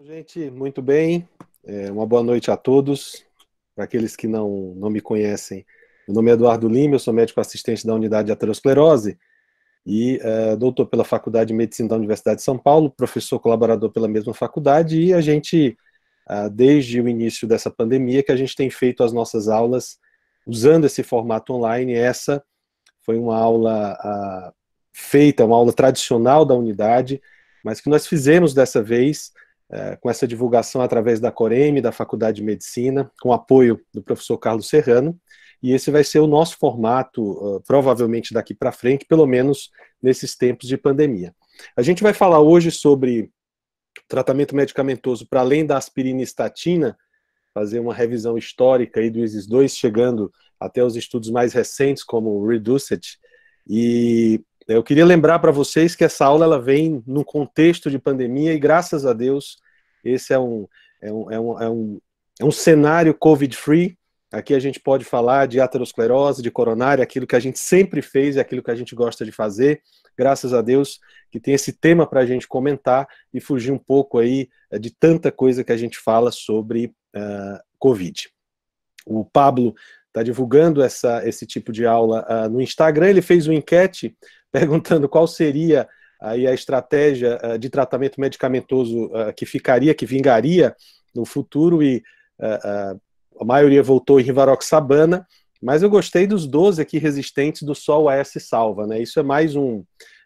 Bom, gente, muito bem. É, uma boa noite a todos. Para aqueles que não, não me conhecem, meu nome é Eduardo Lima, eu sou médico assistente da unidade de aterosclerose e é, doutor pela Faculdade de Medicina da Universidade de São Paulo, professor colaborador pela mesma faculdade, e a gente, é, desde o início dessa pandemia, que a gente tem feito as nossas aulas usando esse formato online, essa foi uma aula feita, uma aula tradicional da unidade, mas que nós fizemos dessa vez é, com essa divulgação através da Corem, da Faculdade de Medicina, com apoio do professor Carlos Serrano, e esse vai ser o nosso formato, uh, provavelmente daqui para frente, pelo menos nesses tempos de pandemia. A gente vai falar hoje sobre tratamento medicamentoso para além da aspirina e estatina, fazer uma revisão histórica aí do ISIS 2, chegando até os estudos mais recentes, como o Reduced, e eu queria lembrar para vocês que essa aula ela vem no contexto de pandemia e, graças a Deus, esse é um, é um, é um, é um, é um cenário COVID-free. Aqui a gente pode falar de aterosclerose, de coronária, aquilo que a gente sempre fez e aquilo que a gente gosta de fazer. Graças a Deus que tem esse tema para a gente comentar e fugir um pouco aí eh, de tanta coisa que a gente fala sobre uh, Covid. O Pablo está divulgando essa, esse tipo de aula uh, no Instagram. Ele fez uma enquete perguntando qual seria aí a estratégia eh, de tratamento medicamentoso eh, que ficaria, que vingaria no futuro, e eh, a maioria voltou em Rivaroxabana, mas eu gostei dos 12 aqui resistentes do Sol AS Salva, né? Isso é mais um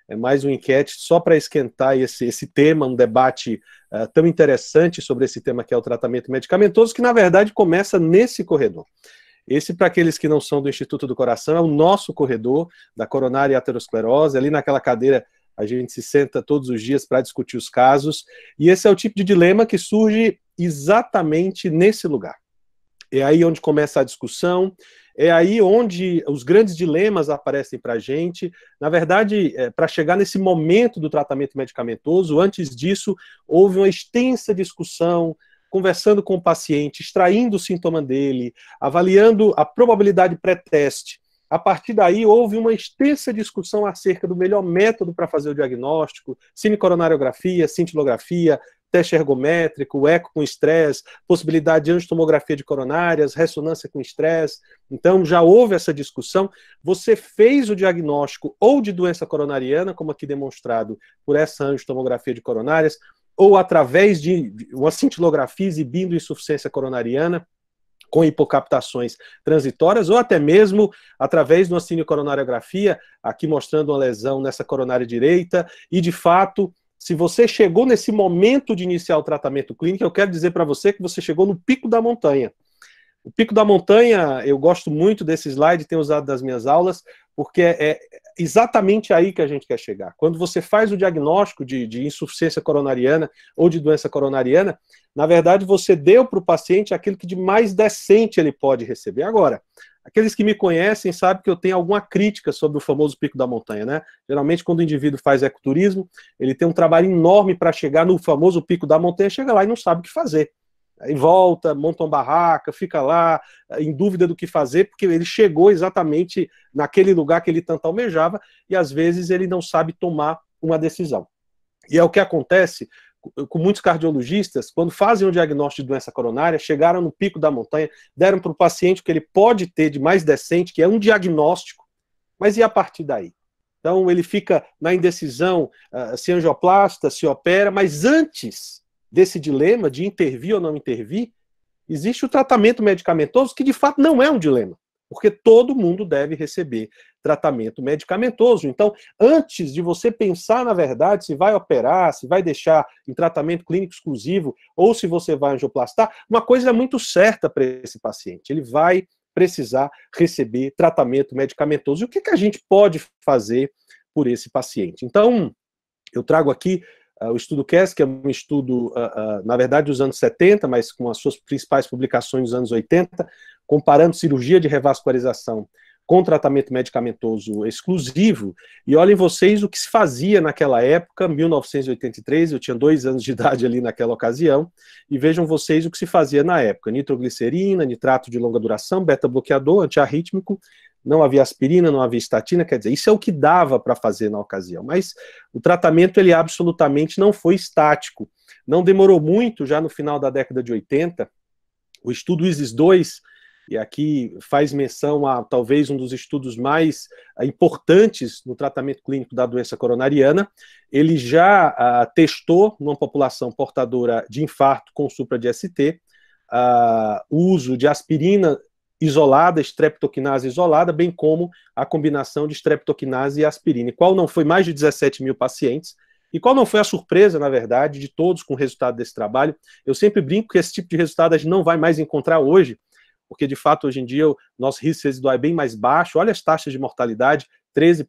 é mais um enquete só para esquentar esse, esse tema, um debate uh, tão interessante sobre esse tema que é o tratamento medicamentoso, que na verdade começa nesse corredor. Esse, para aqueles que não são do Instituto do Coração, é o nosso corredor da coronária e aterosclerose. Ali naquela cadeira a gente se senta todos os dias para discutir os casos. E esse é o tipo de dilema que surge exatamente nesse lugar. É aí onde começa a discussão, é aí onde os grandes dilemas aparecem para a gente. Na verdade, é, para chegar nesse momento do tratamento medicamentoso, antes disso, houve uma extensa discussão conversando com o paciente, extraindo o sintoma dele, avaliando a probabilidade pré-teste. A partir daí, houve uma extensa discussão acerca do melhor método para fazer o diagnóstico, cinecoronariografia, cintilografia, teste ergométrico, eco com estresse, possibilidade de angiotomografia de coronárias, ressonância com estresse. Então, já houve essa discussão. Você fez o diagnóstico ou de doença coronariana, como aqui demonstrado por essa angiotomografia de coronárias, ou através de uma cintilografia exibindo insuficiência coronariana com hipocaptações transitórias, ou até mesmo através de uma cinecoronariografia, aqui mostrando uma lesão nessa coronária direita, e de fato, se você chegou nesse momento de iniciar o tratamento clínico, eu quero dizer para você que você chegou no pico da montanha. O pico da montanha, eu gosto muito desse slide, tenho usado das minhas aulas, porque é, exatamente aí que a gente quer chegar. Quando você faz o diagnóstico de, de insuficiência coronariana ou de doença coronariana, na verdade você deu para o paciente aquilo que de mais decente ele pode receber. Agora, aqueles que me conhecem sabem que eu tenho alguma crítica sobre o famoso pico da montanha, né? Geralmente, quando o indivíduo faz ecoturismo, ele tem um trabalho enorme para chegar no famoso pico da montanha, chega lá e não sabe o que fazer aí volta, monta uma barraca, fica lá em dúvida do que fazer, porque ele chegou exatamente naquele lugar que ele tanto almejava e às vezes ele não sabe tomar uma decisão. E é o que acontece com muitos cardiologistas, quando fazem um diagnóstico de doença coronária, chegaram no pico da montanha, deram para o paciente o que ele pode ter de mais decente, que é um diagnóstico, mas e a partir daí? Então ele fica na indecisão ah, se angioplasta, se opera, mas antes desse dilema de intervir ou não intervir, existe o tratamento medicamentoso, que de fato não é um dilema, porque todo mundo deve receber tratamento medicamentoso. Então, antes de você pensar, na verdade, se vai operar, se vai deixar em tratamento clínico exclusivo ou se você vai angioplastar, uma coisa é muito certa para esse paciente: ele vai precisar receber tratamento medicamentoso. E o que, que a gente pode fazer por esse paciente? Então, eu trago aqui ah, o estudo CAS, que é um estudo, ah, ah, na verdade, dos anos 70, mas com as suas principais publicações dos anos 80, comparando cirurgia de revascularização com tratamento medicamentoso exclusivo. E olhem vocês o que se fazia naquela época, 1983, eu tinha dois anos de idade ali naquela ocasião, e vejam vocês o que se fazia na época: nitroglicerina, nitrato de longa duração, beta-bloqueador, antiarrítmico. Não havia aspirina, não havia estatina, quer dizer, isso é o que dava para fazer na ocasião. Mas o tratamento ele absolutamente não foi estático. Não demorou muito, já no final da década de 80, o estudo ISIS 2 e aqui faz menção a talvez um dos estudos mais eh, importantes no tratamento clínico da doença coronariana. Ele já ah, testou numa população portadora de infarto com supra de ST ah, o uso de aspirina isolada, estreptoquinase isolada, bem como a combinação de estreptoquinase e aspirina, e qual não foi mais de 17 mil pacientes. E qual não foi a surpresa, na verdade, de todos com o resultado desse trabalho? Eu sempre brinco que esse tipo de resultado a gente não vai mais encontrar hoje, porque de fato hoje em dia o nosso risco residual é bem mais baixo. Olha as taxas de mortalidade, 13%,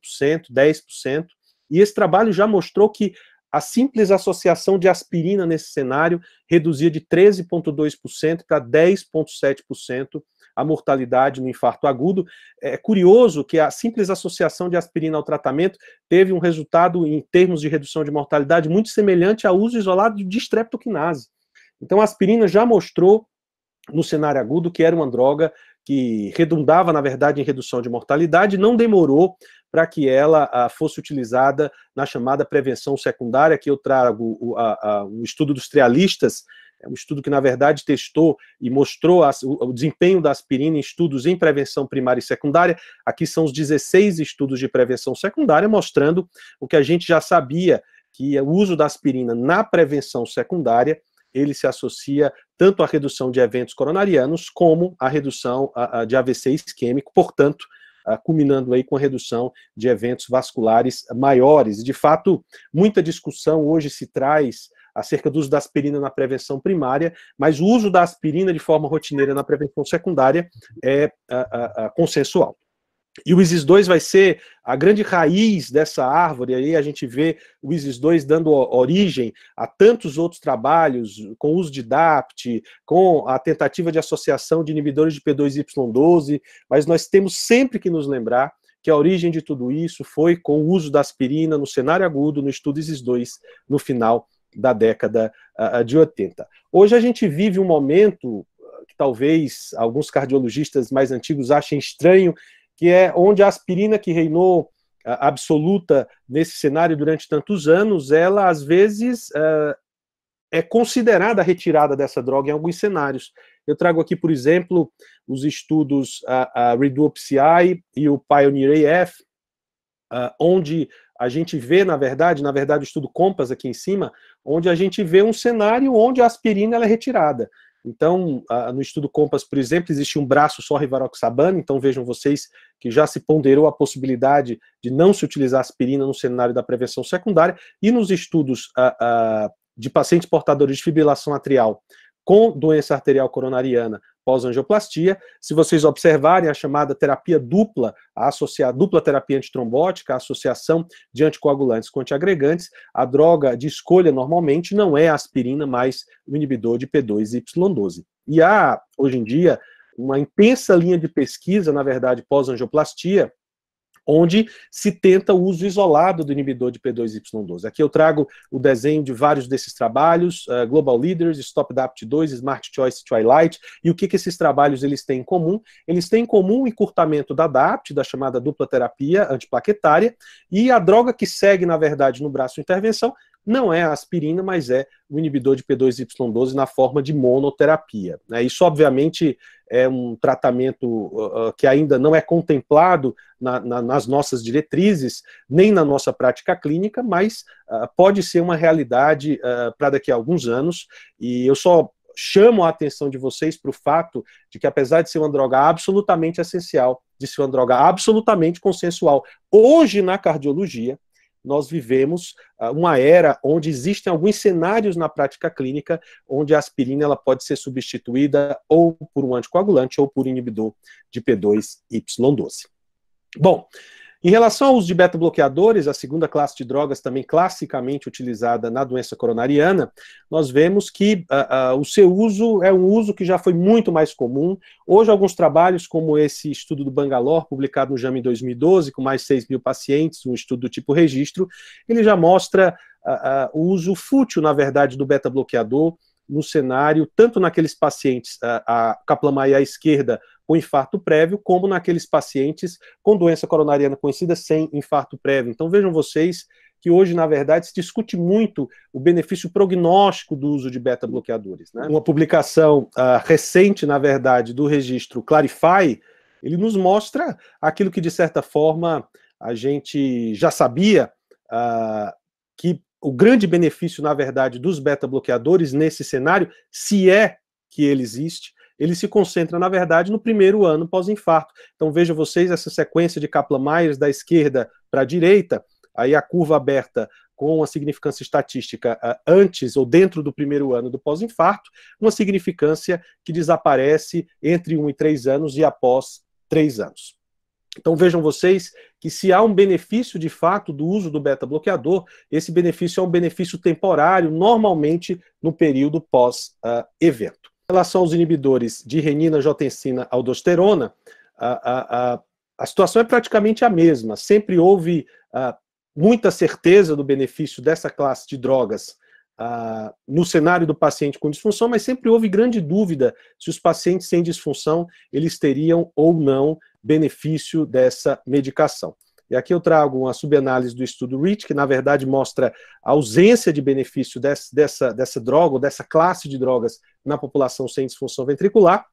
10%. E esse trabalho já mostrou que a simples associação de aspirina nesse cenário reduzia de 13,2% para 10,7% a mortalidade no infarto agudo. É curioso que a simples associação de aspirina ao tratamento teve um resultado, em termos de redução de mortalidade, muito semelhante ao uso isolado de streptoquinase. Então, a aspirina já mostrou no cenário agudo, que era uma droga que redundava, na verdade, em redução de mortalidade, não demorou para que ela a, ah, fosse utilizada na chamada prevenção secundária, que eu trago o, a, a, um estudo dos trialistas, é um estudo que, na verdade, testou e mostrou as, o, o, desempenho da aspirina em estudos em prevenção primária e secundária. Aqui são os 16 estudos de prevenção secundária, mostrando o que a gente já sabia, que é o uso da aspirina na prevenção secundária ele se associa tanto à redução de eventos coronarianos como à redução de AVC isquêmico, portanto, culminando aí com a redução de eventos vasculares maiores. De fato, muita discussão hoje se traz acerca do uso da aspirina na prevenção primária, mas o uso da aspirina de forma rotineira na prevenção secundária é consensual. E o ISIS 2 vai ser a grande raiz dessa árvore. Aí a gente vê o ISIS 2 dando origem a tantos outros trabalhos, com o uso de DAPT, com a tentativa de associação de inibidores de P2Y12. Mas nós temos sempre que nos lembrar que a origem de tudo isso foi com o uso da aspirina no cenário agudo, no estudo ISIS 2, no final da década ah, ah, de 80. Hoje a gente vive um momento ah, que talvez alguns cardiologistas mais antigos achem estranho, que é onde a aspirina que reinou absoluta nesse cenário durante tantos anos, ela às vezes é, é considerada a retirada dessa droga em alguns cenários. Eu trago aqui, por exemplo, os estudos uh, e o Pioneer AF, onde a gente vê, na verdade, na verdade, o estudo Compass aqui em cima, onde a gente vê um cenário onde a aspirina é retirada. Então, no estudo Compass, por exemplo, existe um braço só rivaroxabana, então vejam vocês que já se ponderou a possibilidade de não se utilizar aspirina no cenário da prevenção secundária, e nos estudos de pacientes portadores de fibrilação atrial com doença arterial coronariana, pós-angioplastia. Se vocês observarem a chamada terapia dupla, a, associar, dupla terapia antitrombótica, a associação de anticoagulantes com antiagregantes, a droga de escolha normalmente não é a aspirina, mas o inibidor de P2Y12. E há, hoje em dia, uma intensa linha de pesquisa, na verdade, pós-angioplastia, onde se tenta o uso isolado do inibidor de P2Y12. Aqui eu trago o desenho de vários desses trabalhos, uh, Global Leaders, Stop DAPT 2, Smart Choice Twilight, e o que, que esses trabalhos eles têm em comum? Eles têm em comum o encurtamento da DAPT, da chamada dupla terapia antiplaquetária, e a droga que segue, na verdade, no braço de intervenção não é a aspirina, mas é o inibidor de P2Y12 na forma de monoterapia. Né? Isso, obviamente, é um tratamento uh, uh, que ainda não é contemplado na, na, nas nossas diretrizes, nem na nossa prática clínica, mas uh, pode ser uma realidade uh, para daqui a alguns anos. E eu só chamo a atenção de vocês para o fato de que, apesar de ser uma droga absolutamente essencial, de ser uma droga absolutamente consensual, hoje na cardiologia, nós vivemos ah, uma era onde existem alguns cenários na prática clínica onde a aspirina ela pode ser substituída ou por um anticoagulante ou por inibidor de P2Y12. Bom, em relação ao uso de beta-bloqueadores, a segunda classe de drogas também classicamente utilizada na doença coronariana, nós vemos que uh, uh, o seu uso é um uso que já foi muito mais comum. Hoje, alguns trabalhos, como esse estudo do Bangalore, publicado no JAMA em 2012, com mais 6 mil pacientes, um estudo do tipo registro, ele já mostra uh, o uso fútil, na verdade, do beta-bloqueador no cenário, tanto naqueles pacientes, a, a Kaplan-Meier à esquerda, com infarto prévio, como naqueles pacientes com doença coronariana conhecida sem infarto prévio. Então vejam vocês que hoje, na verdade, se discute muito o benefício prognóstico do uso de beta-bloqueadores. Né? Uma publicação uh, recente, na verdade, do registro Clarify, ele nos mostra aquilo que, de certa forma, a gente já sabia, uh, que o grande benefício, na verdade, dos beta-bloqueadores nesse cenário, se é que ele existe, ele se concentra, na verdade, no primeiro ano pós-infarto. Então veja vocês essa sequência de Kaplan-Meier da esquerda para a direita, aí a curva aberta com a significância estatística ah, antes ou dentro do primeiro ano do pós-infarto, uma significância que desaparece entre 1 e 3 anos e após 3 anos. Então vejam vocês que se há um benefício de fato do uso do beta-bloqueador, esse benefício é um benefício temporário, normalmente no período pós-evento. Ah, em relação aos inibidores de renina, angiotensina, aldosterona, a, a, a, a, situação é praticamente a mesma. Sempre houve muita certeza do benefício dessa classe de drogas no cenário do paciente com disfunção, mas sempre houve grande dúvida se os pacientes sem disfunção eles teriam ou não benefício dessa medicação. E aqui eu trago uma subanálise do estudo REACH, que na verdade mostra a ausência de benefício desse, dessa, dessa droga ou dessa classe de drogas na população sem disfunção ventricular,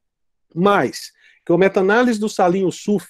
mas que a meta-análise do Salinho SUF, uh,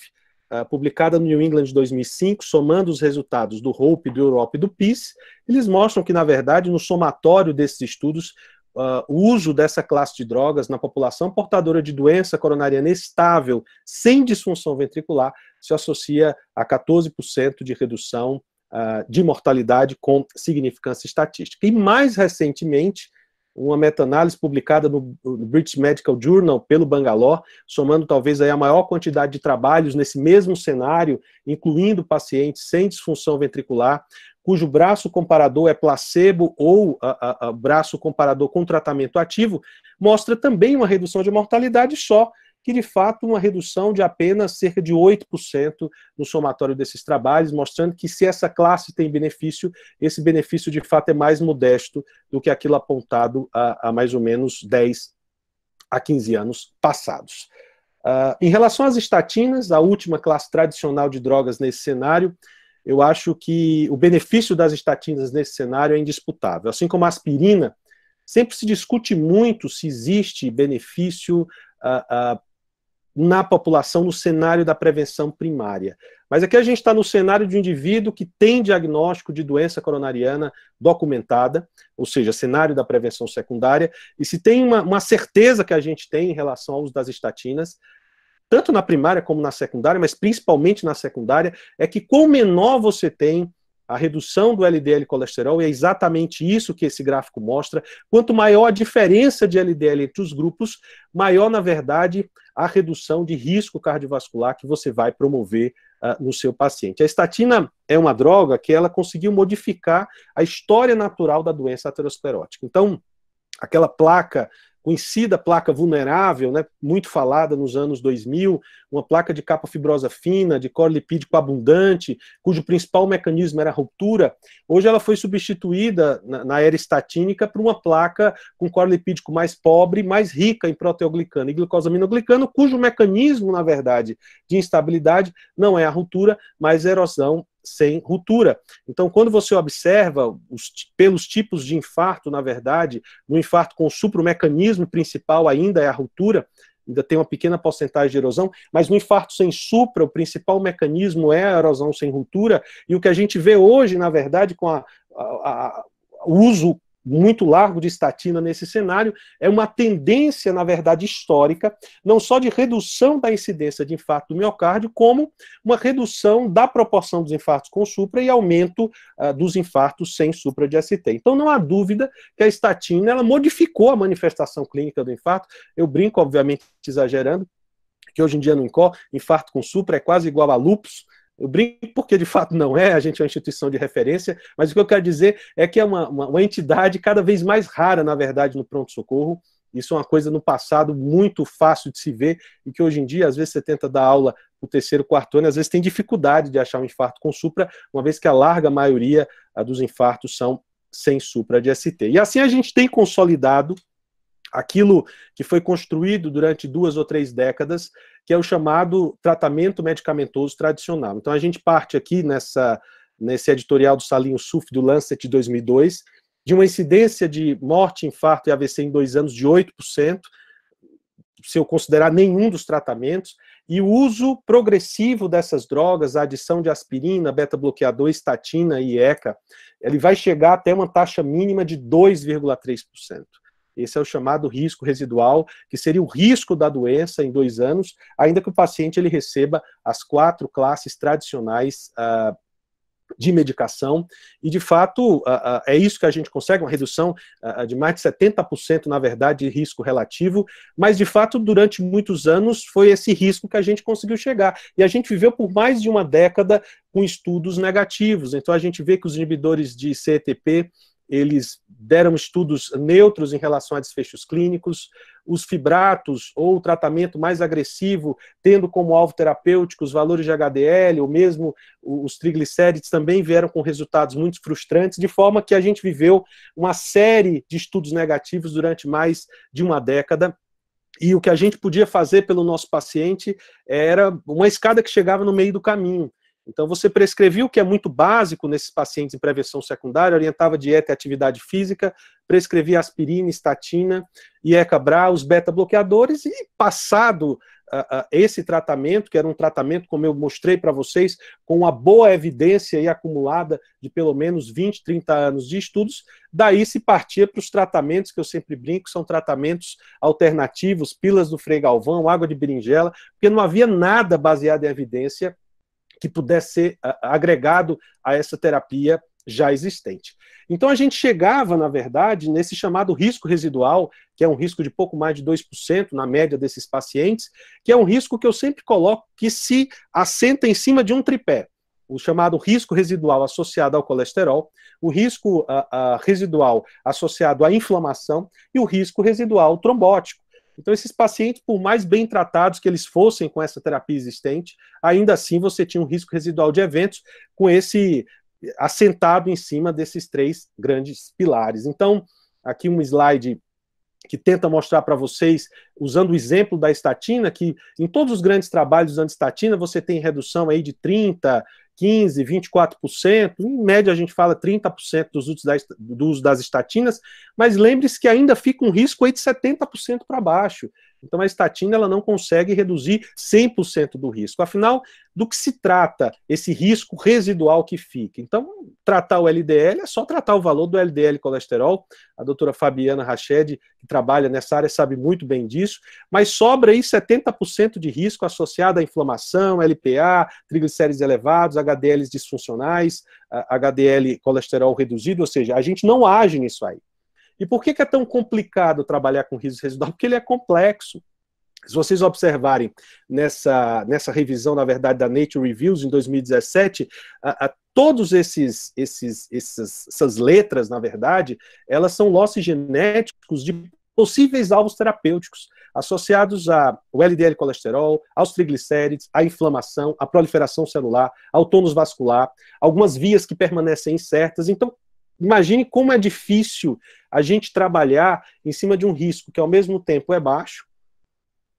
ah, publicada no New England de 2005, somando os resultados do HOPE, do Europe e do PIS, eles mostram que, na verdade, no somatório desses estudos, uh, uso dessa classe de drogas na população portadora de doença coronariana estável, sem disfunção ventricular, se associa a 14% de redução uh, de mortalidade com significância estatística. E mais recentemente, uma meta-análise publicada no British Medical Journal pelo Bangalore, somando talvez a maior quantidade de trabalhos nesse mesmo cenário, incluindo pacientes sem disfunção ventricular, cujo braço comparador é placebo ou a, a, a braço comparador com tratamento ativo, mostra também uma redução de mortalidade só que de fato uma redução de apenas cerca de 8% no somatório desses trabalhos, mostrando que se essa classe tem benefício, esse benefício de fato é mais modesto do que aquilo apontado há, há mais ou menos 10 a 15 anos passados. Uh, em relação às estatinas, a última classe tradicional de drogas nesse cenário, eu acho que o benefício das estatinas nesse cenário é indisputável. Assim como a aspirina, sempre se discute muito se existe benefício uh, uh, na população no cenário da prevenção primária. Mas aqui a gente está no cenário de um indivíduo que tem diagnóstico de doença coronariana documentada, ou seja, cenário da prevenção secundária, e se tem uma, uma certeza que a gente tem em relação ao uso das estatinas, tanto na primária como na secundária, mas principalmente na secundária, é que quanto menor você tem a redução do LDL colesterol, e é exatamente isso que esse gráfico mostra. Quanto maior a diferença de LDL entre os grupos, maior, na verdade, a redução de risco cardiovascular que você vai promover uh, no seu paciente. A estatina é uma droga que ela conseguiu modificar a história natural da doença aterosclerótica. Então, aquela placa conhecida placa vulnerável, né, muito falada nos anos 2000, uma placa de capa fibrosa fina, de core lipídico abundante, cujo principal mecanismo era a ruptura, hoje ela foi substituída na, na era estatínica por uma placa com core lipídico mais pobre, mais rica em proteoglicano e glucosaminoglicano, cujo mecanismo, na verdade, de instabilidade não é a ruptura, mas a erosão sem ruptura. Então, quando você observa os, pelos tipos de infarto, na verdade, no infarto com supra o mecanismo principal ainda é a ruptura, ainda tem uma pequena porcentagem de erosão, mas no infarto sem supra, o principal mecanismo é a erosão sem ruptura, e o que a gente vê hoje, na verdade, com a, a, a, o uso muito largo de estatina nesse cenário, é uma tendência, na verdade, histórica, não só de redução da incidência de infarto do miocárdio, como uma redução da proporção dos infartos com supra e aumento uh, dos infartos sem supra de ST. Então, não há dúvida que a estatina ela modificou a manifestação clínica do infarto. Eu brinco, obviamente, exagerando, que hoje em dia no INCO, infarto com supra é quase igual a lupus, eu brinco porque de fato não é, a gente é uma instituição de referência, mas o que eu quero dizer é que é uma, uma, uma entidade cada vez mais rara, na verdade, no pronto-socorro. Isso é uma coisa no passado muito fácil de se ver e que hoje em dia, às vezes, você tenta dar aula no terceiro, quarto ano, às vezes tem dificuldade de achar um infarto com supra, uma vez que a larga maioria dos infartos são sem supra de ST. E assim a gente tem consolidado aquilo que foi construído durante duas ou três décadas, que é o chamado tratamento medicamentoso tradicional. Então a gente parte aqui nessa nesse editorial do Salinho Suf do Lancet de 2002, de uma incidência de morte, infarto e AVC em dois anos de 8%, se eu considerar nenhum dos tratamentos, e o uso progressivo dessas drogas, a adição de aspirina, beta-bloqueador, estatina e ECA, ele vai chegar até uma taxa mínima de 2,3%. Esse é o chamado risco residual, que seria o risco da doença em dois anos, ainda que o paciente ele receba as quatro classes tradicionais ah, de medicação. E, de fato, ah, ah, é isso que a gente consegue, uma redução de mais de 70%, na verdade, de risco relativo. Mas, de fato, durante muitos anos foi esse risco que a gente conseguiu chegar. E a gente viveu por mais de uma década com estudos negativos. Então, a gente vê que os inibidores de CETP eles deram estudos neutros em relação a desfechos clínicos, os fibratos ou o tratamento mais agressivo, tendo como alvo terapêutico os valores de HDL ou mesmo os triglicérides, também vieram com resultados muito frustrantes, de forma que a gente viveu uma série de estudos negativos durante mais de uma década. E o que a gente podia fazer pelo nosso paciente era uma escada que chegava no meio do caminho então, você prescrevia o que é muito básico nesses pacientes em prevenção secundária, orientava dieta e atividade física, prescrevia aspirina, estatina, iecabra, os beta-bloqueadores, e passado uh, uh, esse tratamento, que era um tratamento, como eu mostrei para vocês, com uma boa evidência acumulada de pelo menos 20, 30 anos de estudos, daí se partia para os tratamentos que eu sempre brinco, são tratamentos alternativos, pilas do Frei Galvão, água de berinjela, porque não havia nada baseado em evidência que pudesse ser ah, agregado a essa terapia já existente. Então a gente chegava, na verdade, nesse chamado risco residual, que é um risco de pouco mais de 2% na média desses pacientes, que é um risco que eu sempre coloco que se assenta em cima de um tripé. O chamado risco residual associado ao colesterol, o risco ah, ah, residual associado à inflamação e o risco residual trombótico, então, esses pacientes, por mais bem tratados que eles fossem com essa terapia existente, ainda assim você tinha um risco residual de eventos com esse assentado em cima desses três grandes pilares. Então, aqui um slide que tenta mostrar para vocês, usando o exemplo da estatina, que em todos os grandes trabalhos usando estatina, você tem redução aí de 30%, 15, 24%, em média a gente fala 30% dos usos, da, do uso das estatinas, mas lembre-se que ainda fica um risco aí de 70% para baixo. Então a estatina ela não consegue reduzir 100% do risco. Afinal, do que se trata esse risco residual que fica? Então, tratar o LDL é só tratar o valor do LDL colesterol. A doutora Fabiana Rached, que trabalha nessa área, sabe muito bem disso, mas sobra aí 70% de risco associado à inflamação, LPA, triglicérides elevados, HDLs disfuncionais, HDL ah, colesterol reduzido, ou seja, a gente não age nisso aí. E por que, que é tão complicado trabalhar com riso residual? Porque ele é complexo. Se vocês observarem nessa, nessa revisão, na verdade, da Nature Reviews em 2017, a, a todos esses, esses, esses, essas letras, na verdade, elas são losses genéticos de possíveis alvos terapêuticos associados ao LDL colesterol, aos triglicérides, à inflamação, à proliferação celular, ao tônus vascular, algumas vias que permanecem incertas. Então, imagine como é difícil a gente trabalhar em cima de um risco que ao mesmo tempo é baixo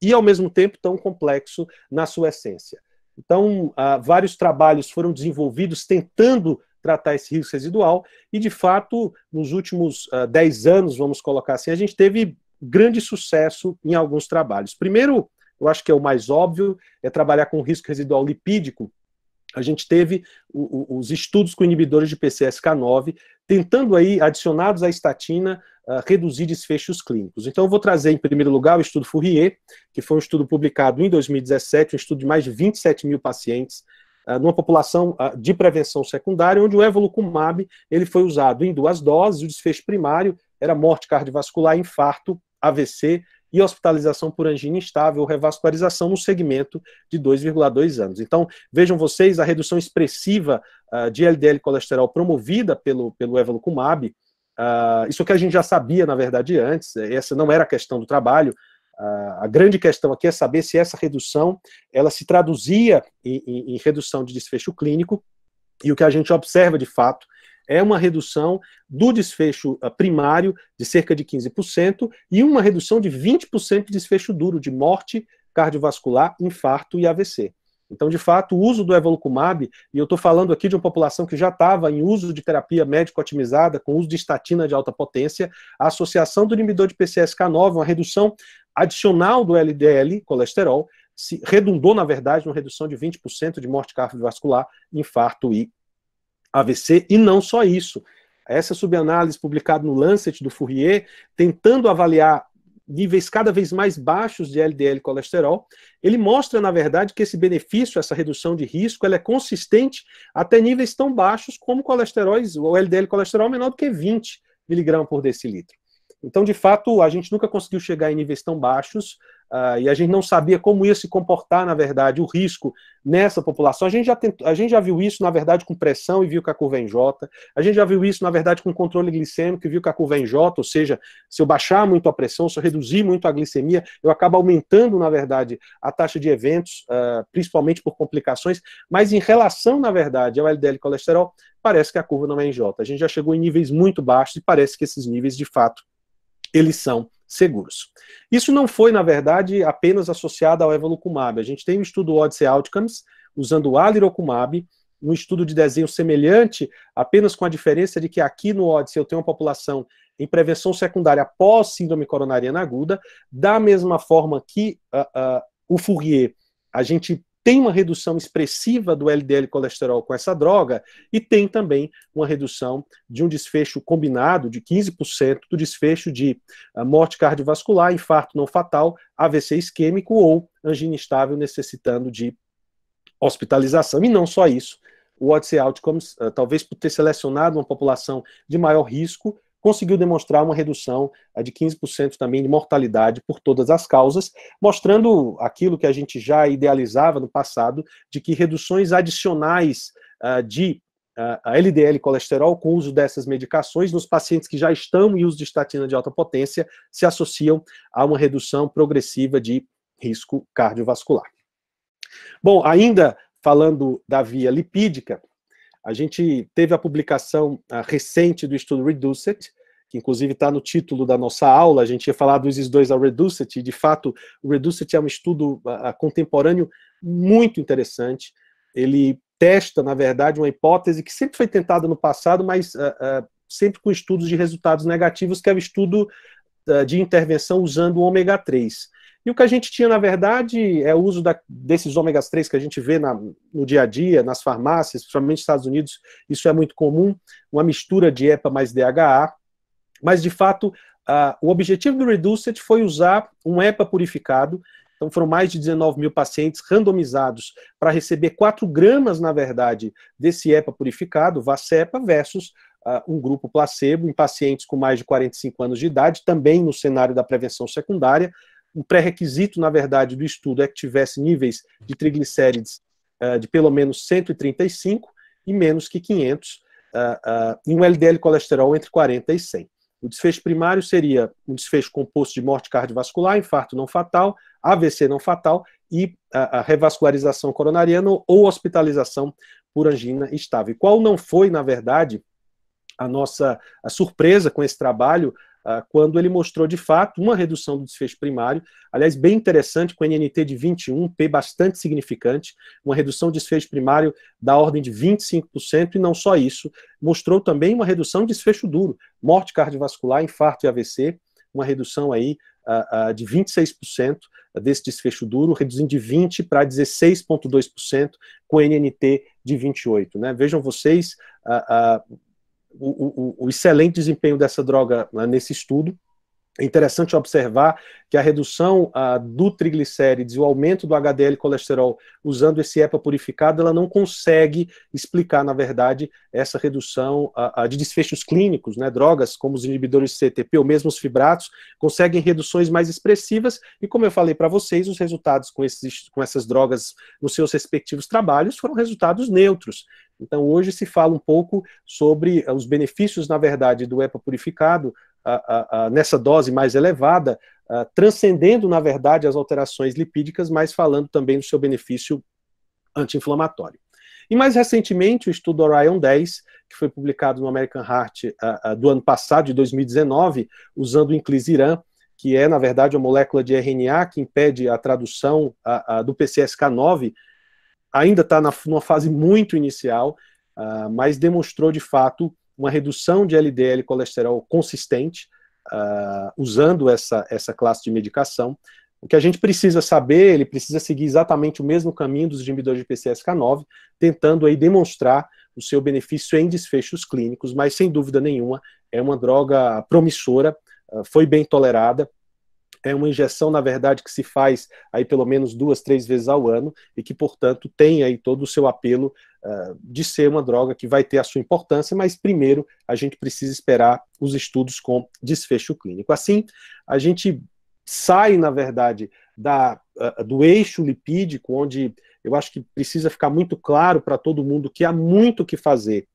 e ao mesmo tempo tão complexo na sua essência. Então, ah, vários trabalhos foram desenvolvidos tentando tratar esse risco residual, e de fato, nos últimos 10 ah, anos, vamos colocar assim, a gente teve grande sucesso em alguns trabalhos. Primeiro, eu acho que é o mais óbvio, é trabalhar com risco residual lipídico. A gente teve os estudos com inibidores de PCSK9, tentando aí, adicionados à estatina, ah, reduzir desfechos clínicos. Então, eu vou trazer em primeiro lugar o estudo Fourier, que foi um estudo publicado em 2017, um estudo de mais de 27 mil pacientes, ah, numa população ah, de prevenção secundária, onde o evolucumab ele foi usado em duas doses, o desfecho primário era morte cardiovascular, infarto, AVC e hospitalização por angina instável ou revascularização no segmento de 2,2 anos. Então, vejam vocês a redução expressiva uh, de LDL colesterol promovida pelo, pelo Evalocumab. Uh, ah, isso que a gente já sabia, na verdade, antes, eh, essa não era a questão do trabalho. Uh, a grande questão aqui é saber se essa redução ela se traduzia em, em, em redução de desfecho clínico, e o que a gente observa de fato é uma redução do desfecho ah, primário de cerca de 15% e uma redução de 20% de desfecho duro de morte cardiovascular, infarto e AVC. Então, de fato, o uso do evolucumab, e eu estou falando aqui de uma população que já estava em uso de terapia médico-otimizada, com uso de estatina de alta potência, a associação do inibidor de PCSK9, uma redução adicional do LDL, colesterol, se redundou, na verdade, numa redução de 20% de morte cardiovascular, infarto e AVC, e não só isso. Essa subanálise publicada no Lancet do Fourier, tentando avaliar níveis cada vez mais baixos de LDL colesterol, ele mostra, na verdade, que esse benefício, essa redução de risco, ela é consistente até níveis tão baixos como colesteróis, ou LDL colesterol menor do que 20 miligramas por decilitro. Então, de fato, a gente nunca conseguiu chegar em níveis tão baixos Uh, e a gente não sabia como ia se comportar, na verdade, o risco nessa população. A gente, já tentou, a gente já viu isso, na verdade, com pressão e viu que a curva é em J. A gente já viu isso, na verdade, com controle glicêmico e viu que a curva é em J, ou seja, se eu baixar muito a pressão, se eu reduzir muito a glicemia, eu acabo aumentando, na verdade, a taxa de eventos, uh, principalmente por complicações. Mas em relação, na verdade, ao LDL colesterol, parece que a curva não é em J. A gente já chegou em níveis muito baixos e parece que esses níveis, de fato, eles são seguros. Isso não foi, na verdade, apenas associado ao evolucumab. A gente tem um estudo Odyssey Outcomes, usando o alirocumab, um estudo de desenho semelhante, apenas com a diferença de que aqui no Odyssey eu tenho uma população em prevenção secundária pós síndrome coronariana aguda, da mesma forma que uh, uh, o Fourier, a gente tem uma redução expressiva do LDL colesterol com essa droga e tem também uma redução de um desfecho combinado de 15% do desfecho de ah, morte cardiovascular, infarto não fatal, AVC isquêmico ou angina estável necessitando de hospitalização. E não só isso, o Odyssey Outcomes, ah, talvez por ter selecionado uma população de maior risco, conseguiu demonstrar uma redução de 15% também de mortalidade por todas as causas, mostrando aquilo que a gente já idealizava no passado, de que reduções adicionais ah, de LDL ah, colesterol com o uso dessas medicações nos pacientes que já estão em uso de estatina de alta potência se associam a uma redução progressiva de risco cardiovascular. Bom, ainda falando da via lipídica, a gente teve a publicação uh, recente do estudo Reducet, que inclusive está no título da nossa aula, a gente ia falar dos dois da Reducet, e de fato o Reducet é um estudo uh, contemporâneo muito interessante, ele testa, na verdade, uma hipótese que sempre foi tentada no passado, mas uh, sempre com estudos de resultados negativos, que é o estudo de intervenção usando o ômega 3. E o que a gente tinha, na verdade, é o uso da, desses ômegas 3 que a gente vê na, no dia a dia, nas farmácias, principalmente nos Estados Unidos, isso é muito comum, uma mistura de EPA mais DHA. Mas, de fato, uh, o objetivo do Reducet foi usar um EPA purificado, então foram mais de 19 mil pacientes randomizados para receber 4 gramas, na verdade, desse EPA purificado, VACEPA, versus uh, um grupo placebo em pacientes com mais de 45 anos de idade, também no cenário da prevenção secundária um pré-requisito, na verdade, do estudo é que tivesse níveis de triglicérides uh, de pelo menos 135 e menos que 500, uh, uh, e um LDL colesterol entre 40 e 100. O desfecho primário seria um desfecho composto de morte cardiovascular, infarto não fatal, AVC não fatal e a, revascularização coronariana ou hospitalização por angina estável. Qual não foi, na verdade, a nossa a surpresa com esse trabalho ah, quando ele mostrou de fato uma redução do desfecho primário, aliás, bem interessante, com NNT de 21, P bastante significante, uma redução do desfecho primário da ordem de 25%, e não só isso, mostrou também uma redução do desfecho duro, morte cardiovascular, infarto e AVC, uma redução aí uh, uh, de 26% desse desfecho duro, reduzindo de 20% para 16,2%, com NNT de 28%. Né? Vejam vocês. Uh, o, o, o excelente desempenho dessa droga né, nesse estudo. É interessante observar que a redução do triglicérides e o aumento do HDL colesterol usando esse EPA purificado, ela não consegue explicar, na verdade, essa redução de desfechos clínicos, né? Drogas como os inibidores de CTP ou mesmo os fibratos conseguem reduções mais expressivas e, como eu falei para vocês, os resultados com, esses, com essas drogas nos seus respectivos trabalhos foram resultados neutros. Então, hoje se fala um pouco sobre eh, os benefícios, na verdade, do EPA purificado a, a, a, nessa dose mais elevada, transcendendo, na verdade, as alterações lipídicas, mas falando também do seu benefício anti-inflamatório. E mais recentemente, o estudo Orion 10, que foi publicado no American Heart do ano passado, de 2019, usando o inclisiran, que é, na verdade, uma molécula de RNA que impede a tradução do PCSK9 ainda está numa fase muito inicial, uh, mas demonstrou de fato uma redução de LDL colesterol consistente uh, usando essa, essa classe de medicação. O que a gente precisa saber, ele precisa seguir exatamente o mesmo caminho dos inibidores de PCSK9, tentando aí demonstrar o seu benefício em desfechos clínicos, mas sem dúvida nenhuma é uma droga promissora, ah, foi bem tolerada é uma injeção, na verdade, que se faz aí pelo menos duas, três vezes ao ano e que, portanto, tem aí todo o seu apelo uh, de ser uma droga que vai ter a sua importância, mas primeiro a gente precisa esperar os estudos com desfecho clínico. Assim, a gente sai, na verdade, da, uh, do eixo lipídico, onde eu acho que precisa ficar muito claro para todo mundo que há muito o que fazer.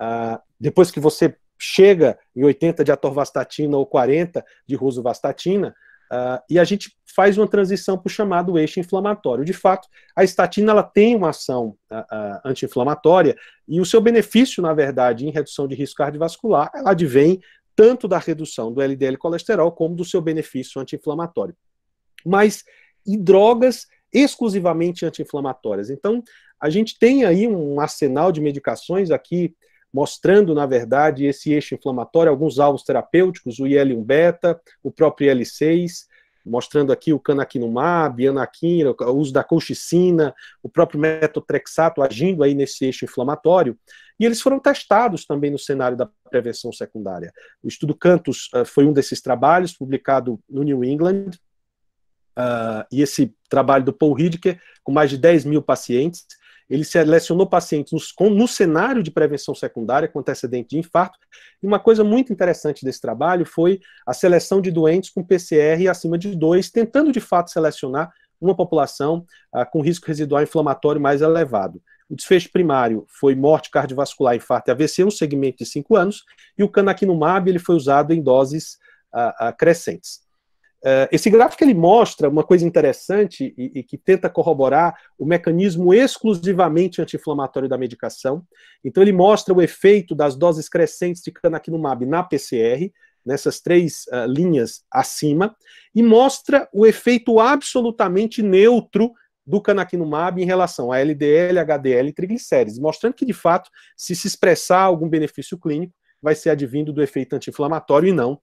Uh, depois que você chega em 80 de atorvastatina ou 40 de rosuvastatina, Uh, e a gente faz uma transição para o chamado eixo inflamatório. De fato, a estatina ela tem uma ação uh, uh, anti-inflamatória e o seu benefício, na verdade, em redução de risco cardiovascular, ela advém tanto da redução do LDL colesterol como do seu benefício anti-inflamatório. Mas e drogas exclusivamente anti-inflamatórias? Então, a gente tem aí um arsenal de medicações aqui mostrando, na verdade, esse eixo inflamatório, alguns alvos terapêuticos, o IL-1-beta, o próprio IL-6, mostrando aqui o canakinumab, anakinra, o uso da colchicina, o próprio metotrexato agindo aí nesse eixo inflamatório. E eles foram testados também no cenário da prevenção secundária. O estudo Cantus uh, foi um desses trabalhos, publicado no New England, uh, e esse trabalho do Paul Ridker, com mais de 10 mil pacientes, ele selecionou pacientes com, no cenário de prevenção secundária com antecedente de infarto. E uma coisa muito interessante desse trabalho foi a seleção de doentes com PCR acima de 2, tentando de fato selecionar uma população ah, com risco residual inflamatório mais elevado. O desfecho primário foi morte cardiovascular, infarto e AVC, um segmento de 5 anos, e o canakinumab ele foi usado em doses ah, ah, crescentes. É, esse gráfico ele mostra uma coisa interessante e, e que tenta corroborar o mecanismo exclusivamente anti-inflamatório da medicação. Então, ele mostra o efeito das doses crescentes de canakinumab na PCR, nessas três uh, linhas acima, e mostra o efeito absolutamente neutro do canakinumab em relação a LDL, HDL e triglicérides, mostrando que, de fato, se se expressar algum benefício clínico, vai ser advindo do efeito anti-inflamatório e não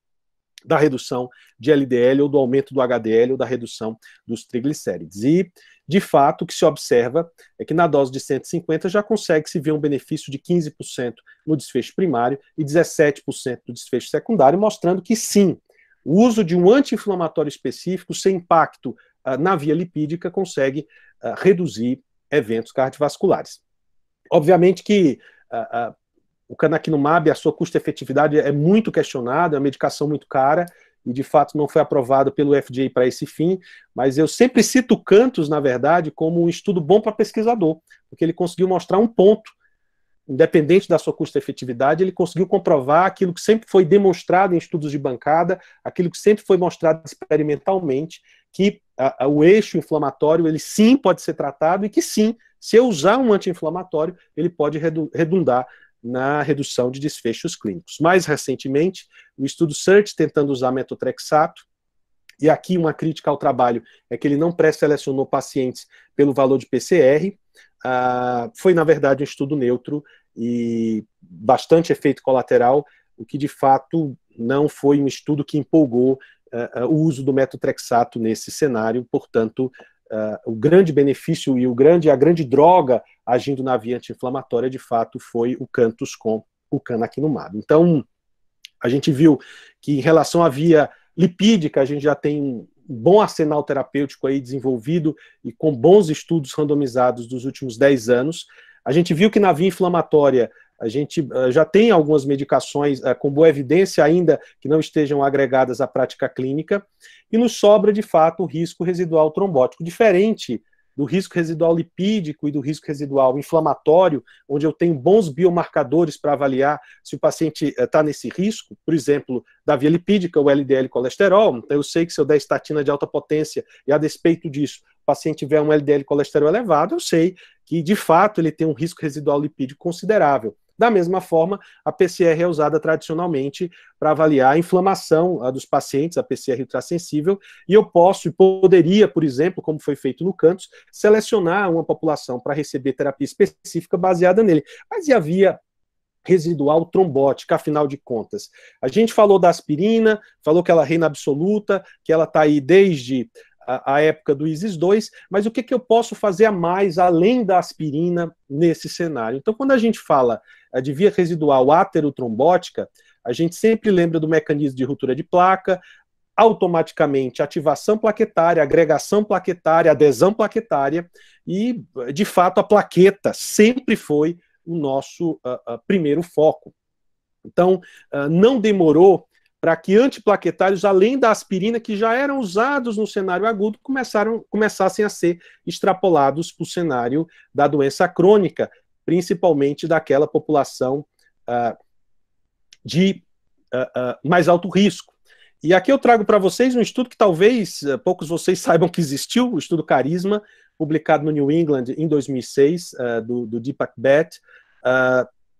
da redução de LDL ou do aumento do HDL ou da redução dos triglicérides. E, de fato, o que se observa é que na dose de 150 já consegue-se ver um benefício de 15% no desfecho primário e 17% no desfecho secundário, mostrando que sim, o uso de um anti-inflamatório específico sem impacto uh, na via lipídica consegue uh, reduzir eventos cardiovasculares. Obviamente que uh, o canakinumab, a sua custo-efetividade é muito questionada, é uma medicação muito cara e de fato não foi aprovada pelo FDA para esse fim, mas eu sempre cito Cantos, na verdade, como um estudo bom para pesquisador, porque ele conseguiu mostrar um ponto, independente da sua custo-efetividade, ele conseguiu comprovar aquilo que sempre foi demonstrado em estudos de bancada, aquilo que sempre foi mostrado experimentalmente, que a, a, o eixo inflamatório, ele sim pode ser tratado e que sim, se eu usar um anti-inflamatório, ele pode redundar na redução de desfechos clínicos. Mais recentemente, o estudo SEARCH tentando usar metotrexato, e aqui uma crítica ao trabalho é que ele não pré-selecionou pacientes pelo valor de PCR, ah, foi, na verdade, um estudo neutro e bastante efeito colateral, o que de fato não foi um estudo que empolgou uh, uh, o uso do metotrexato nesse cenário, portanto, uh, o grande benefício e o grande, a grande droga agindo na via anti-inflamatória, de fato, foi o Cantus com o canakinumab. Então, a gente viu que em relação à via lipídica, a gente já tem um bom arsenal terapêutico aí desenvolvido e com bons estudos randomizados dos últimos 10 anos. A gente viu que na via inflamatória a gente eh, já tem algumas medicações eh, com boa evidência ainda que não estejam agregadas à prática clínica, e nos sobra de fato o risco residual trombótico, diferente do risco residual lipídico e do risco residual inflamatório, onde eu tenho bons biomarcadores para avaliar se o paciente está eh, nesse risco, por exemplo, da via lipídica, o LDL colesterol. Então, eu sei que se eu der estatina de alta potência e a despeito disso, o paciente tiver um LDL colesterol elevado, eu sei que de fato ele tem um risco residual lipídico considerável. Da mesma forma, a PCR é usada tradicionalmente para avaliar a inflamação dos pacientes, a PCR ultrassensível, e eu posso e poderia, por exemplo, como foi feito no Cantos, selecionar uma população para receber terapia específica baseada nele. Mas e havia residual trombótica, afinal de contas. A gente falou da aspirina, falou que ela reina absoluta, que ela está aí desde a, a, época do ISIS 2, mas o que, que eu posso fazer a mais além da aspirina nesse cenário? Então, quando a gente fala de via residual aterotrombótica, a gente sempre lembra do mecanismo de ruptura de placa, automaticamente ativação plaquetária, agregação plaquetária, adesão plaquetária, e, de fato, a plaqueta sempre foi o nosso uh, uh, primeiro foco. Então, uh, não demorou para que antiplaquetários, além da aspirina, que já eram usados no cenário agudo, começaram, começassem a ser extrapolados para o cenário da doença crônica, principalmente daquela população ah, de ah, ah, mais alto risco. E aqui eu trago para vocês um estudo que talvez poucos vocês saibam que existiu, o estudo Carisma, publicado no New England em 2006, do, do Deepak Bhatt,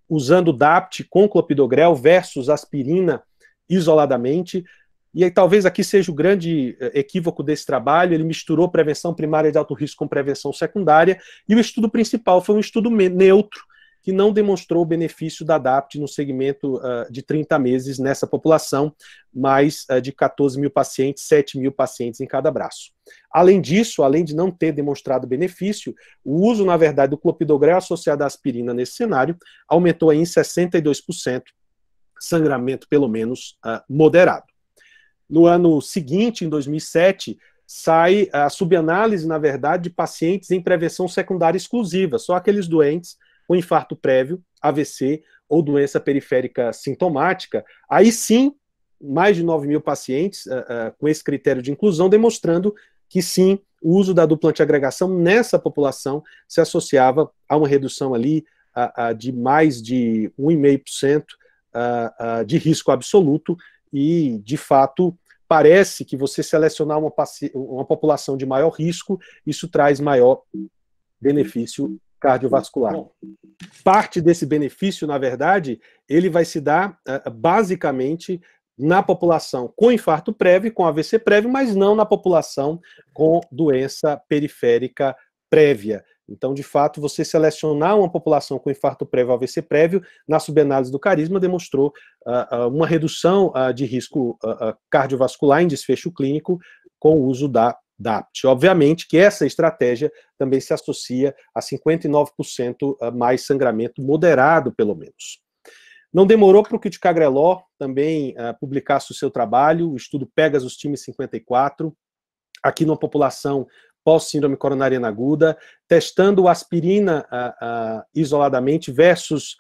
usando DAPT com clopidogrel versus aspirina isoladamente, e aí, talvez aqui seja o grande eh, equívoco desse trabalho, ele misturou prevenção primária de alto risco com prevenção secundária, e o estudo principal foi um estudo neutro, que não demonstrou o benefício da DAPT no segmento uh, de 30 meses nessa população, mais uh, de 14 mil pacientes, 7 mil pacientes em cada braço. Além disso, além de não ter demonstrado benefício, o uso, na verdade, do clopidogrel associado à aspirina nesse cenário aumentou em 62% sangramento, pelo menos, uh, moderado. No ano seguinte, em 2007, sai a subanálise, na verdade, de pacientes em prevenção secundária exclusiva, só aqueles doentes com infarto prévio, AVC ou doença periférica sintomática. Aí sim, mais de 9 mil pacientes uh, uh, com esse critério de inclusão, demonstrando que sim, o uso da dupla antiagregação nessa população se associava a uma redução ali uh, de mais de 1,5% ah, de risco absoluto e, de fato, parece que você selecionar uma, uma população de maior risco, isso traz maior benefício cardiovascular. Parte desse benefício, na verdade, ele vai se dar eh, basicamente na população com infarto prévio, com AVC prévio, mas não na população com doença periférica prévia. Então, de fato, você selecionar uma população com infarto prévio ao AVC prévio, na subanálise do carisma, demonstrou uh, uma redução uh, de risco uh, cardiovascular em desfecho clínico com o uso da DAPT. Obviamente que essa estratégia também se associa a 59% mais sangramento moderado, pelo menos. Não demorou para o Kit Cagreló também publicar o seu trabalho, o estudo Pegasus Time 54, aqui numa população pós-síndrome coronariana aguda, testando aspirina uh, uh, isoladamente versus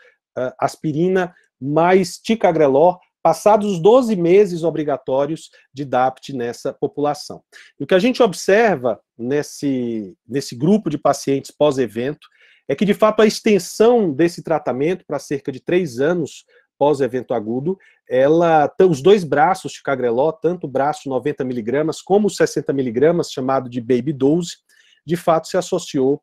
aspirina mais ticagrelor, passados os 12 meses obrigatórios de DAPT nessa população. E o que a gente observa nesse, nesse grupo de pacientes pós-evento é que, de fato, a extensão desse tratamento para cerca de três anos pós-evento agudo ela os dois braços de Cagreló, tanto o braço 90 miligramas como os 60 miligramas, chamado de Baby 12, de fato se associou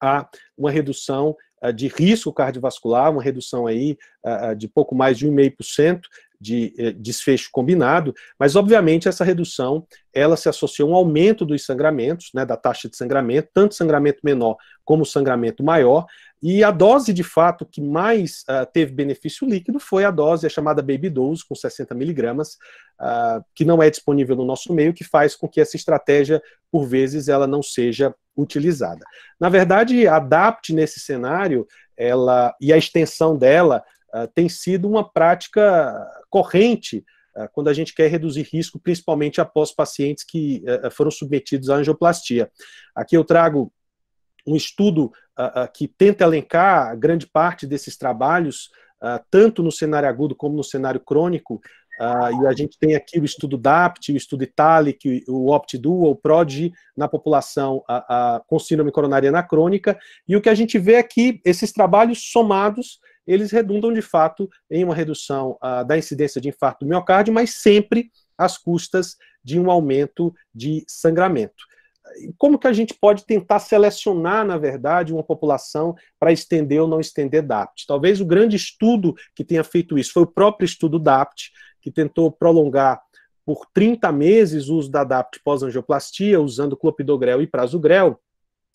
a uma redução eh, de risco cardiovascular, uma redução aí eh, eh, de pouco mais de 1,5%, de eh, desfecho combinado, mas obviamente essa redução ela se associou a um aumento dos sangramentos, né, da taxa de sangramento, tanto sangramento menor como sangramento maior, e a dose de fato que mais uh, teve benefício líquido foi a dose, a chamada baby dose, com 60 miligramas, uh, que não é disponível no nosso meio, que faz com que essa estratégia, por vezes, ela não seja utilizada. Na verdade, a ADAPT nesse cenário, ela e a extensão dela ah, tem sido uma prática corrente ah, quando a gente quer reduzir risco, principalmente após pacientes que eh, eh, foram submetidos à angioplastia. Aqui eu trago um estudo ah, que tenta elencar grande parte desses trabalhos, tanto no cenário agudo como no cenário crônico, e a gente tem aqui o estudo DAPT, o estudo ITALIC, o OPT-DUA, o PRODIGY na população com síndrome coronariana crônica. E o que a gente vê aqui, é esses trabalhos somados, eles redundam de fato em uma redução ah, da incidência de infarto do miocárdio, mas sempre às custas de um aumento de sangramento. Como que a gente pode tentar selecionar, na verdade, uma população para estender ou não estender DAPT? Talvez o grande estudo que tenha feito isso foi o próprio estudo DAPT, que tentou prolongar por 30 meses o uso da DAPT pós-angioplastia, usando clopidogrel e prasugrel,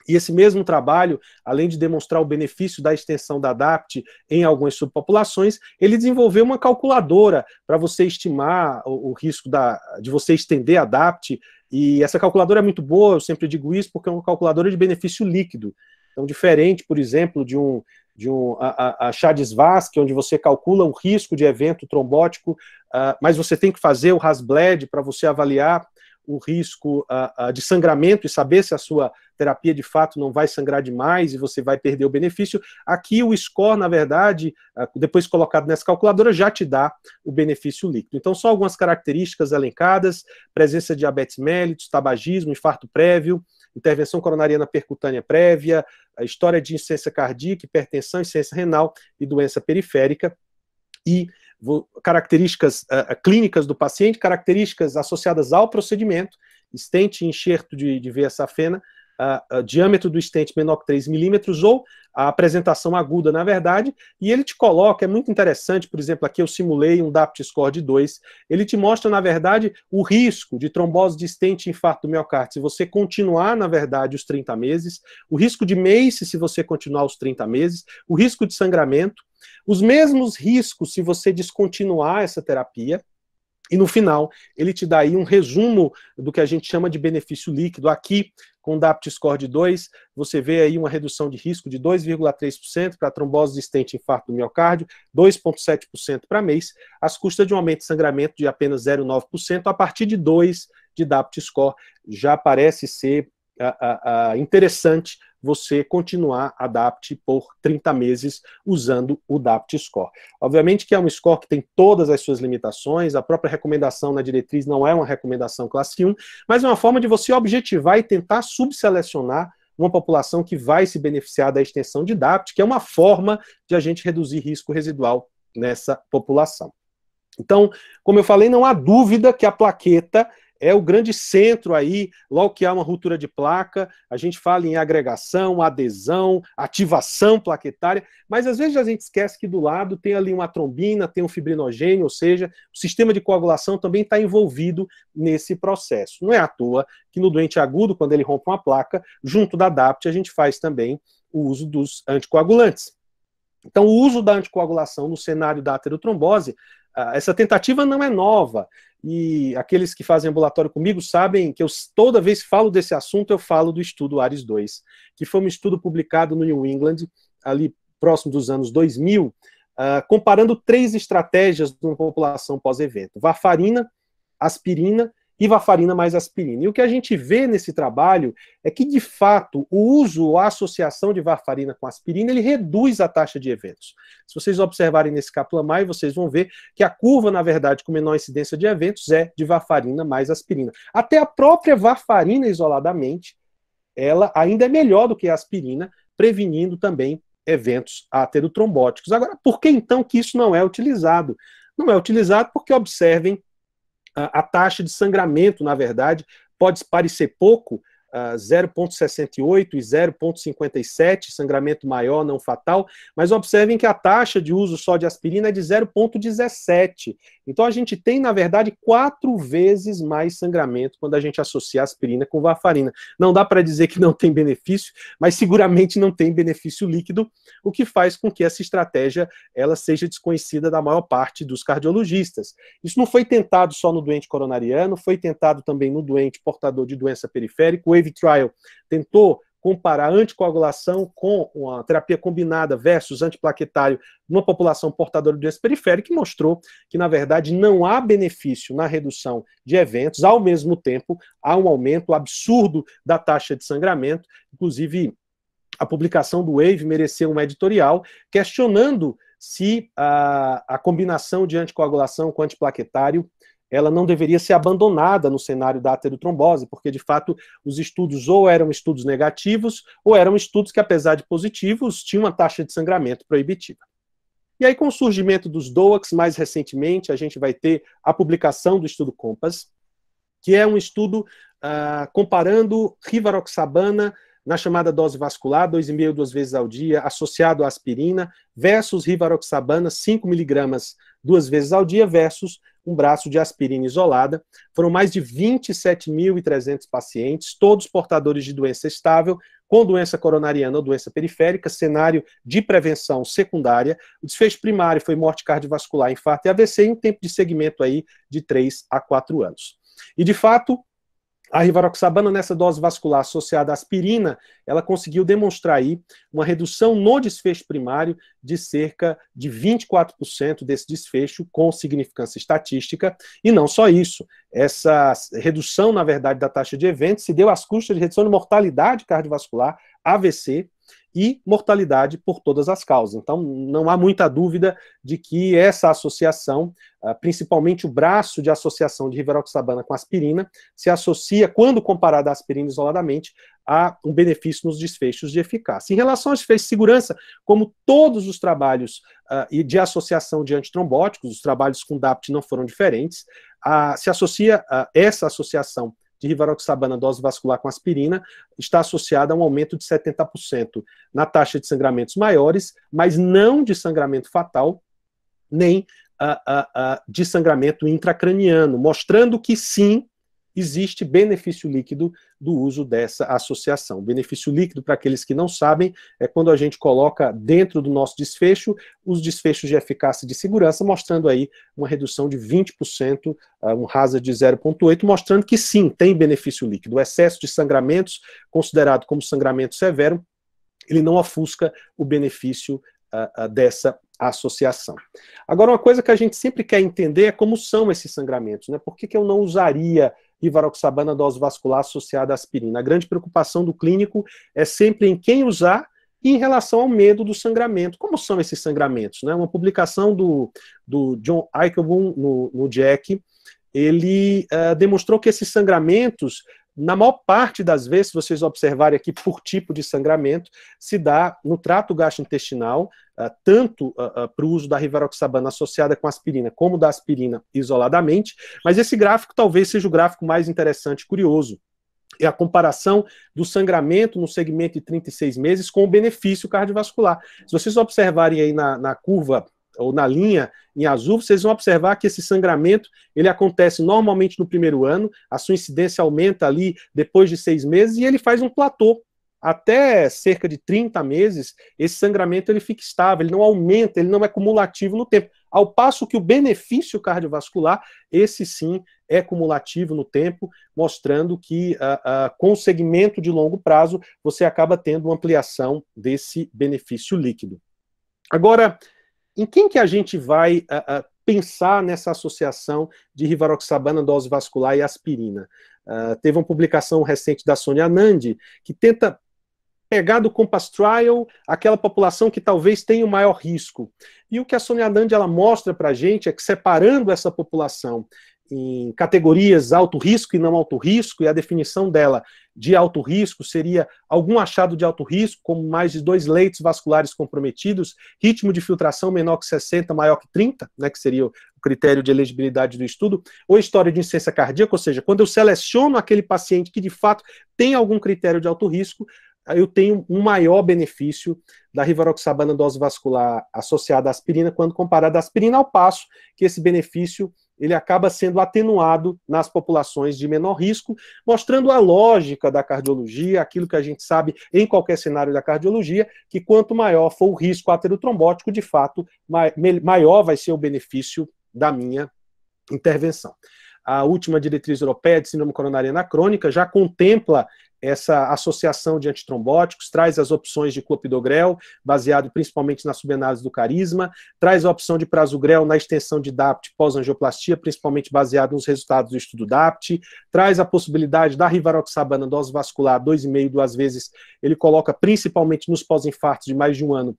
e esse mesmo trabalho, além de demonstrar o benefício da extensão da ADAPT em algumas subpopulações, ele desenvolveu uma calculadora para você estimar o, o risco da, de você estender a ADAPT. E essa calculadora é muito boa, eu sempre digo isso, porque é uma calculadora de benefício líquido. Então, diferente, por exemplo, de um, de um a, a Chades-Vasque, onde você calcula o risco de evento trombótico, uh, mas você tem que fazer o Hasbled para você avaliar o risco uh, uh, de sangramento e saber se a sua terapia de fato não vai sangrar demais e você vai perder o benefício. Aqui o score, na verdade, uh, depois colocado nessa calculadora, já te dá o benefício líquido. Então, só algumas características elencadas: presença de diabetes mellitus, tabagismo, infarto prévio, intervenção coronariana percutânea prévia, a história de insuficiência cardíaca, hipertensão, insuficiência renal e doença periférica. E características uh, clínicas do paciente, características associadas ao procedimento, estente enxerto de, de veia safena, uh, uh, diâmetro do estente menor que 3 milímetros ou a apresentação aguda, na verdade, e ele te coloca, é muito interessante, por exemplo, aqui eu simulei um DAPT score de 2, ele te mostra, na verdade, o risco de trombose de estente e infarto do miocárdio, se você continuar, na verdade, os 30 meses, o risco de MACE se você continuar os 30 meses, o risco de sangramento, os mesmos riscos se você descontinuar essa terapia, e no final, ele te dá aí um resumo do que a gente chama de benefício líquido. Aqui, com o DAPT score de 2, você vê aí uma redução de risco de 2,3% para trombose distante e infarto do miocárdio, 2,7% para mês, às custas de um aumento de sangramento de apenas 0,9%, a partir de 2 de DAPT score já parece ser a, ah, a, ah, a, ah, interessante você continuar a DAPT por 30 meses usando o DAPT Score. Obviamente que é um score que tem todas as suas limitações, a própria recomendação na diretriz não é uma recomendação classe 1, mas é uma forma de você objetivar e tentar subselecionar uma população que vai se beneficiar da extensão de DAPT, que é uma forma de a gente reduzir risco residual nessa população. Então, como eu falei, não há dúvida que a plaqueta é o grande centro aí, logo que há uma ruptura de placa, a gente fala em agregação, adesão, ativação plaquetária, mas às vezes a gente esquece que do lado tem ali uma trombina, tem um fibrinogênio, ou seja, o sistema de coagulação também está envolvido nesse processo. Não é à toa que no doente agudo, quando ele rompe uma placa, junto da DAPT a gente faz também o uso dos anticoagulantes. Então, o uso da anticoagulação no cenário da aterotrombose ah, essa tentativa não é nova. E aqueles que fazem ambulatório comigo sabem que eu toda vez que falo desse assunto, eu falo do estudo ARES 2, que foi um estudo publicado no New England, ali próximo dos anos 2000, uh, ah, comparando três estratégias de uma população pós-evento: varfarina, aspirina rifavarina mais aspirina. E o que a gente vê nesse trabalho é que, de fato, o uso ou a associação de varfarina com aspirina, ele reduz a taxa de eventos. Se vocês observarem nesse Kaplan-Meier, vocês vão ver que a curva, na verdade, com menor incidência de eventos é de varfarina mais aspirina. Até a própria varfarina isoladamente, ela ainda é melhor do que a aspirina, prevenindo também eventos aterotrombóticos. Agora, por que então que isso não é utilizado? Não é utilizado porque, observem, a, taxa de sangramento, na verdade, pode parecer pouco, 0,68 ah, e 0,57, sangramento maior, não fatal, mas observem que a taxa de uso só de aspirina é de 0,17. Então a gente tem, na verdade, quatro vezes mais sangramento quando a gente associa aspirina com varfarina. Não dá para dizer que não tem benefício, mas seguramente não tem benefício líquido, o que faz com que essa estratégia ela seja desconhecida da maior parte dos cardiologistas. Isso não foi tentado só no doente coronariano, foi tentado também no doente portador de doença periférica. O WAVE Trial tentou comparar anticoagulação com uma terapia combinada versus antiplaquetário numa população portadora de doença periférica e mostrou que, na verdade, não há benefício na redução de eventos, ao mesmo tempo, há um aumento absurdo da taxa de sangramento, inclusive a publicação do Wave mereceu um editorial questionando se a, a combinação de anticoagulação com antiplaquetário ela não deveria ser abandonada no cenário da aterotrombose, porque de fato os estudos ou eram estudos negativos, ou eram estudos que, apesar de positivos, tinham uma taxa de sangramento proibitiva. E aí, com o surgimento dos DOACs, mais recentemente, a gente vai ter a publicação do estudo COMPAS, que é um estudo uh, comparando rivaroxabana na chamada dose vascular, 2,5 duas vezes ao dia, associado à aspirina, versus rivaroxabana, 5 miligramas duas vezes ao dia, versus um braço de aspirina isolada. Foram mais de 27.300 pacientes, todos portadores de doença estável, com doença coronariana ou doença periférica, cenário de prevenção secundária. O desfecho primário foi morte cardiovascular, infarto e AVC em um tempo de segmento aí de 3 a 4 anos. E, de fato, a rivaroxabana, nessa dose vascular associada à aspirina, ela conseguiu demonstrar aí uma redução no desfecho primário de cerca de 24% desse desfecho, com significância estatística. E não só isso, essa redução, na verdade, da taxa de eventos se deu às custas de redução de mortalidade cardiovascular, AVC, e mortalidade por todas as causas. Então, não há muita dúvida de que essa associação, ah, principalmente o braço de associação de rivaroxabana com aspirina, se associa, quando comparada à aspirina isoladamente, a um benefício nos desfechos de eficácia. Em relação aos desfechos de segurança, como todos os trabalhos ah, de associação de antitrombóticos, os trabalhos com DAPT não foram diferentes, ah, se associa essa associação de rivaroxabana dose vascular com aspirina está associada a um aumento de 70% na taxa de sangramentos maiores, mas não de sangramento fatal, nem uh, uh, uh, de sangramento intracraniano, mostrando que sim, existe benefício líquido do uso dessa associação. Benefício líquido, para aqueles que não sabem, é quando a gente coloca dentro do nosso desfecho os desfechos de eficácia de segurança, mostrando aí uma redução de 20%, ah, um hazard de 0,8, mostrando que sim, tem benefício líquido. O excesso de sangramentos, considerado como sangramento severo, ele não ofusca o benefício uh, uh, dessa associação. Agora, uma coisa que a gente sempre quer entender é como são esses sangramentos, né? Por que, que eu não usaria e dose vascular associada à aspirina. A grande preocupação do clínico é sempre em quem usar e em relação ao medo do sangramento. Como são esses sangramentos? Né? Uma publicação do, do John Eichelbaum no, no Jack, ele uh, demonstrou que esses sangramentos, na maior parte das vezes, se vocês observarem aqui por tipo de sangramento, se dá no trato gastrointestinal, ah, tanto ah, ah, para o uso da rivaroxabana associada com aspirina, como da aspirina isoladamente, mas esse gráfico talvez seja o gráfico mais interessante e curioso é a comparação do sangramento no segmento de 36 meses com o benefício cardiovascular. Se vocês observarem aí na, na curva ou na linha em azul, vocês vão observar que esse sangramento ele acontece normalmente no primeiro ano, a sua incidência aumenta ali depois de seis meses e ele faz um platô até cerca de 30 meses, esse sangramento ele fica estável, ele não aumenta, ele não é cumulativo no tempo. Ao passo que o benefício cardiovascular, esse sim é cumulativo no tempo, mostrando que uh, uh, com o segmento de longo prazo você acaba tendo uma ampliação desse benefício líquido. Agora, em quem que a gente vai uh, pensar nessa associação de rivaroxabana, dose vascular e aspirina? Uh, teve uma publicação recente da Sônia Nandi que tenta pegar do Compass Trial aquela população que talvez tenha o maior risco. E o que a Sonia Dandi, ela mostra para a gente é que separando essa população em categorias alto risco e não alto risco, e a definição dela de alto risco seria algum achado de alto risco, como mais de dois leitos vasculares comprometidos, ritmo de filtração menor que 60, maior que 30, né, que seria o critério de elegibilidade do estudo, ou história de insuficiência cardíaca, ou seja, quando eu seleciono aquele paciente que de fato tem algum critério de alto risco, eu tenho um maior benefício da rivaroxabana dose vascular associada à aspirina quando comparada à aspirina, ao passo que esse benefício ele acaba sendo atenuado nas populações de menor risco, mostrando a lógica da cardiologia, aquilo que a gente sabe em qualquer cenário da cardiologia, que quanto maior for o risco aterotrombótico, de fato, maior vai ser o benefício da minha intervenção. A última diretriz europeia de síndrome coronariana crônica já contempla essa associação de antitrombóticos, traz as opções de clopidogrel, baseado principalmente na subanálise do carisma, traz a opção de prasugrel na extensão de DAPT pós-angioplastia, principalmente baseado nos resultados do estudo DAPT, traz a possibilidade da rivaroxabana dose vascular 2,5 duas vezes, ele coloca principalmente nos pós-infartos de mais de um ano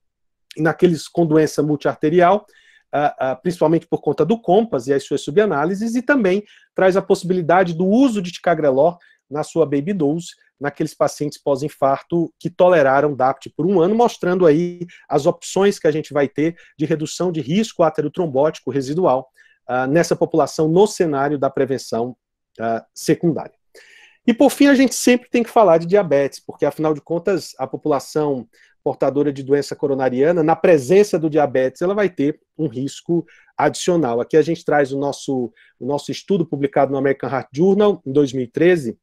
e naqueles com doença multiarterial, Uh, uh, principalmente por conta do COMPAS e as suas subanálises, e também traz a possibilidade do uso de ticagrelor na sua baby dose, naqueles pacientes pós-infarto que toleraram DAPT por um ano, mostrando aí as opções que a gente vai ter de redução de risco aterotrombótico residual uh, nessa população no cenário da prevenção uh, secundária. E por fim, a gente sempre tem que falar de diabetes, porque afinal de contas, a população portadora de doença coronariana, na presença do diabetes, ela vai ter um risco adicional. Aqui a gente traz o nosso, o nosso estudo publicado no American Heart Journal, em 2013,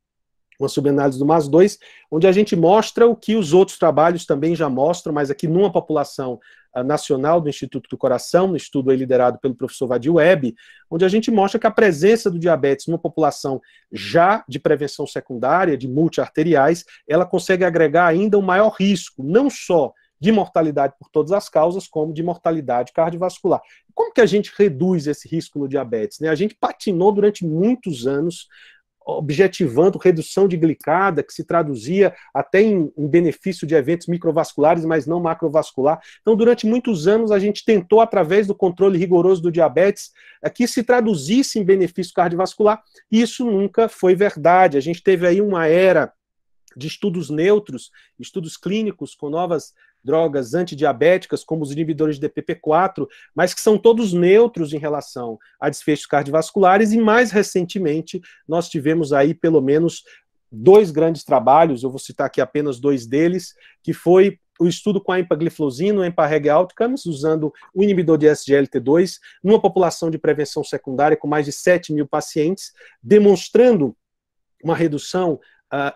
uma subanálise do MAS 2, onde a gente mostra o que os outros trabalhos também já mostram, mas aqui numa população ah, nacional do Instituto do Coração, no um estudo liderado pelo professor Vadil Webb, onde a gente mostra que a presença do diabetes numa população já de prevenção secundária, de multiarteriais, ela consegue agregar ainda um maior risco, não só de mortalidade por todas as causas, como de mortalidade cardiovascular. Como que a gente reduz esse risco no diabetes? Né? A gente patinou durante muitos anos objetivando redução de glicada, que se traduzia até em, em benefício de eventos microvasculares, mas não macrovascular. Então, durante muitos anos, a gente tentou, através do controle rigoroso do diabetes, é, que se traduzisse em benefício cardiovascular. E isso nunca foi verdade. A gente teve aí uma era de estudos neutros, estudos clínicos com novas drogas antidiabéticas, como os inibidores de DPP-4, mas que são todos neutros em relação a desfechos cardiovasculares, e mais recentemente nós tivemos aí pelo menos dois grandes trabalhos, eu vou citar aqui apenas dois deles, que foi o estudo com a empagliflozina, o Empareg Outcomes, usando o inibidor de SGLT2, numa população de prevenção secundária com mais de 7 mil pacientes, demonstrando uma redução ah,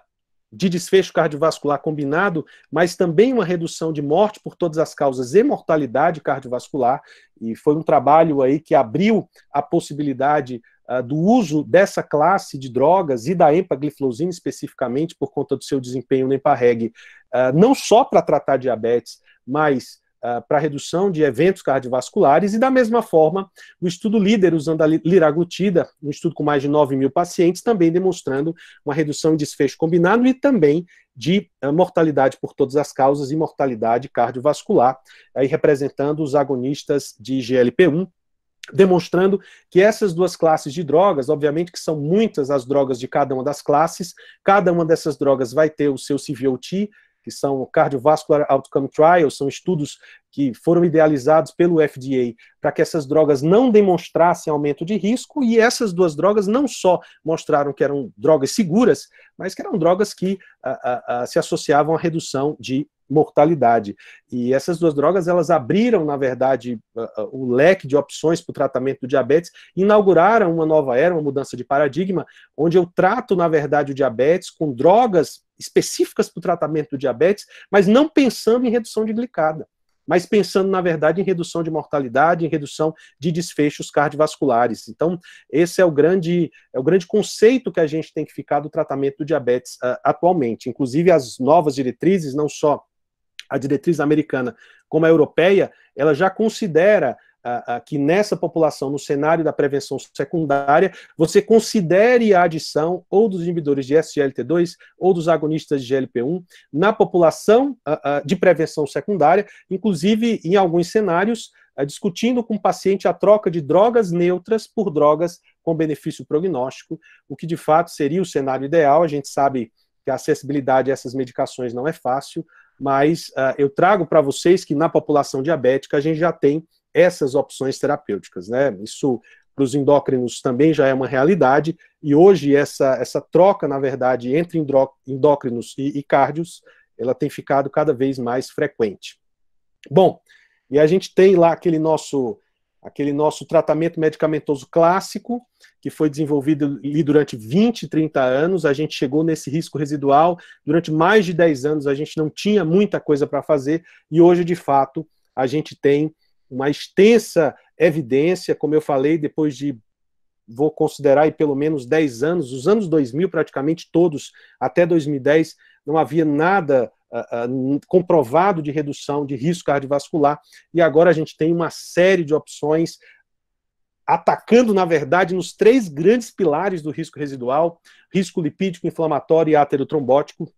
de desfecho cardiovascular combinado, mas também uma redução de morte por todas as causas e mortalidade cardiovascular. E foi um trabalho aí que abriu a possibilidade uh, do uso dessa classe de drogas e da empagliflozina especificamente por conta do seu desempenho no EMPA-REG, uh, não só para tratar diabetes, mas ah, para redução de eventos cardiovasculares, e da mesma forma, o estudo líder usando a liraglutida, um estudo com mais de 9 mil pacientes, também demonstrando uma redução em desfecho combinado e também de ah, mortalidade por todas as causas e mortalidade cardiovascular, aí representando os agonistas de GLP-1, demonstrando que essas duas classes de drogas, obviamente que são muitas as drogas de cada uma das classes, cada uma dessas drogas vai ter o seu CVOT, que são Cardiovascular Outcome Trials, são estudos que foram idealizados pelo FDA para que essas drogas não demonstrassem aumento de risco, e essas duas drogas não só mostraram que eram drogas seguras, mas que eram drogas que a, ah, a, ah, a, ah, se associavam à redução de mortalidade. E essas duas drogas, elas abriram, na verdade, o leque de opções para o tratamento do diabetes, inauguraram uma nova era, uma mudança de paradigma, onde eu trato, na verdade, o diabetes com drogas específicas para o tratamento do diabetes, mas não pensando em redução de glicada mas pensando, na verdade, em redução de mortalidade, em redução de desfechos cardiovasculares. Então, esse é o grande, é o grande conceito que a gente tem que ficar do tratamento do diabetes uh, atualmente. Inclusive, as novas diretrizes, não só a diretriz americana como a europeia, ela já considera que nessa população, no cenário da prevenção secundária, você considere a adição ou dos inibidores de SGLT2 ou dos agonistas de GLP1 na população de prevenção secundária, inclusive em alguns cenários, discutindo com o paciente a troca de drogas neutras por drogas com benefício prognóstico, o que de fato seria o cenário ideal, a gente sabe que a acessibilidade a essas medicações não é fácil, mas uh, eu trago para vocês que na população diabética a gente já tem essas opções terapêuticas, né? Isso para os endócrinos também já é uma realidade, e hoje essa, essa troca, na verdade, entre endócrinos e, e cárdios, ela tem ficado cada vez mais frequente. Bom, e a gente tem lá aquele nosso aquele nosso tratamento medicamentoso clássico, que foi desenvolvido ali durante 20, 30 anos, a gente chegou nesse risco residual, durante mais de 10 anos a gente não tinha muita coisa para fazer, e hoje, de fato, a gente tem uma extensa evidência, como eu falei, depois de, vou considerar, e pelo menos 10 anos, os anos 2000 praticamente todos, até 2010, não havia nada comprovado de redução de risco cardiovascular, e agora a gente tem uma série de opções atacando, na verdade, nos três grandes pilares do risco residual, risco lipídico, inflamatório e aterotrombótico,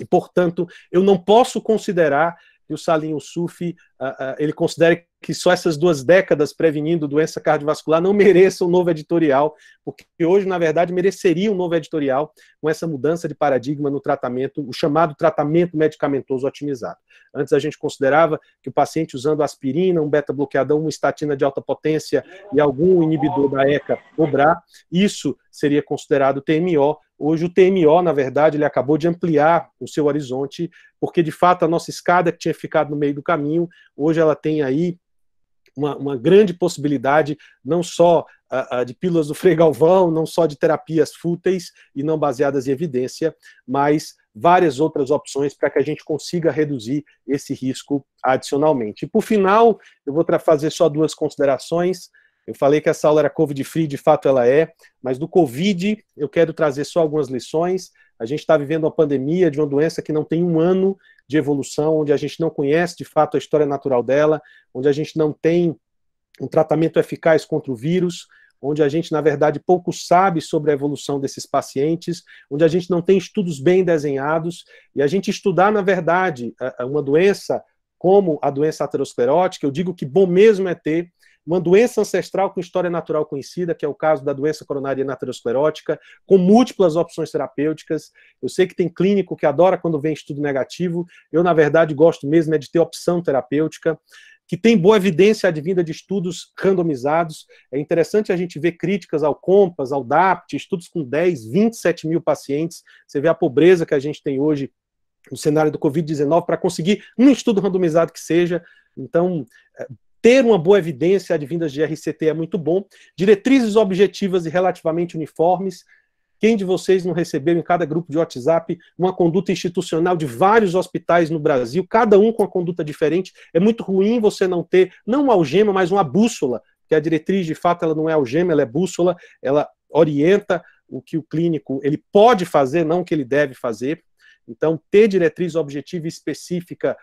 e, portanto, eu não posso considerar que o Salim Youssuf, uh, ele considere que só essas duas décadas prevenindo doença cardiovascular não mereça um novo editorial, porque hoje, na verdade, mereceria um novo editorial com essa mudança de paradigma no tratamento, o chamado tratamento medicamentoso otimizado. Antes a gente considerava que o paciente usando aspirina, um beta bloqueador, uma estatina de alta potência e algum inibidor da ECA cobrar, isso seria considerado TMO, Hoje o TMO, na verdade, ele acabou de ampliar o seu horizonte, porque de fato a nossa escada que tinha ficado no meio do caminho, hoje ela tem aí uma, uma grande possibilidade, não só uh, uh, de pílulas do Frei Galvão, não só de terapias fúteis e não baseadas em evidência, mas várias outras opções para que a gente consiga reduzir esse risco adicionalmente. E por final, eu vou fazer só duas considerações. Eu falei que essa aula era Covid-free, de fato ela é, mas do Covid eu quero trazer só algumas lições. A gente está vivendo uma pandemia de uma doença que não tem um ano de evolução, onde a gente não conhece de fato a história natural dela, onde a gente não tem um tratamento eficaz contra o vírus, onde a gente, na verdade, pouco sabe sobre a evolução desses pacientes, onde a gente não tem estudos bem desenhados, e a gente estudar, na verdade, uma doença como a doença aterosclerótica, eu digo que bom mesmo é ter uma doença ancestral com história natural conhecida, que é o caso da doença coronária aterosclerótica com múltiplas opções terapêuticas. Eu sei que tem clínico que adora quando vem estudo negativo. Eu, na verdade, gosto mesmo é de ter opção terapêutica que tem boa evidência advinda de estudos randomizados. É interessante a gente ver críticas ao COMPAS, ao DAPT, estudos com 10, 27 mil pacientes. Você vê a pobreza que a gente tem hoje no cenário do Covid-19 para conseguir um estudo randomizado que seja. Então, é, ter uma boa evidência advinda de RCT é muito bom. Diretrizes objetivas e relativamente uniformes. Quem de vocês não recebeu em cada grupo de WhatsApp uma conduta institucional de vários hospitais no Brasil, cada um com uma conduta diferente? É muito ruim você não ter, não uma algema, mas uma bússola, que a diretriz, de fato, ela não é algema, ela é bússola, ela orienta o que o clínico ele pode fazer, não o que ele deve fazer. Então, ter diretriz objetiva específica,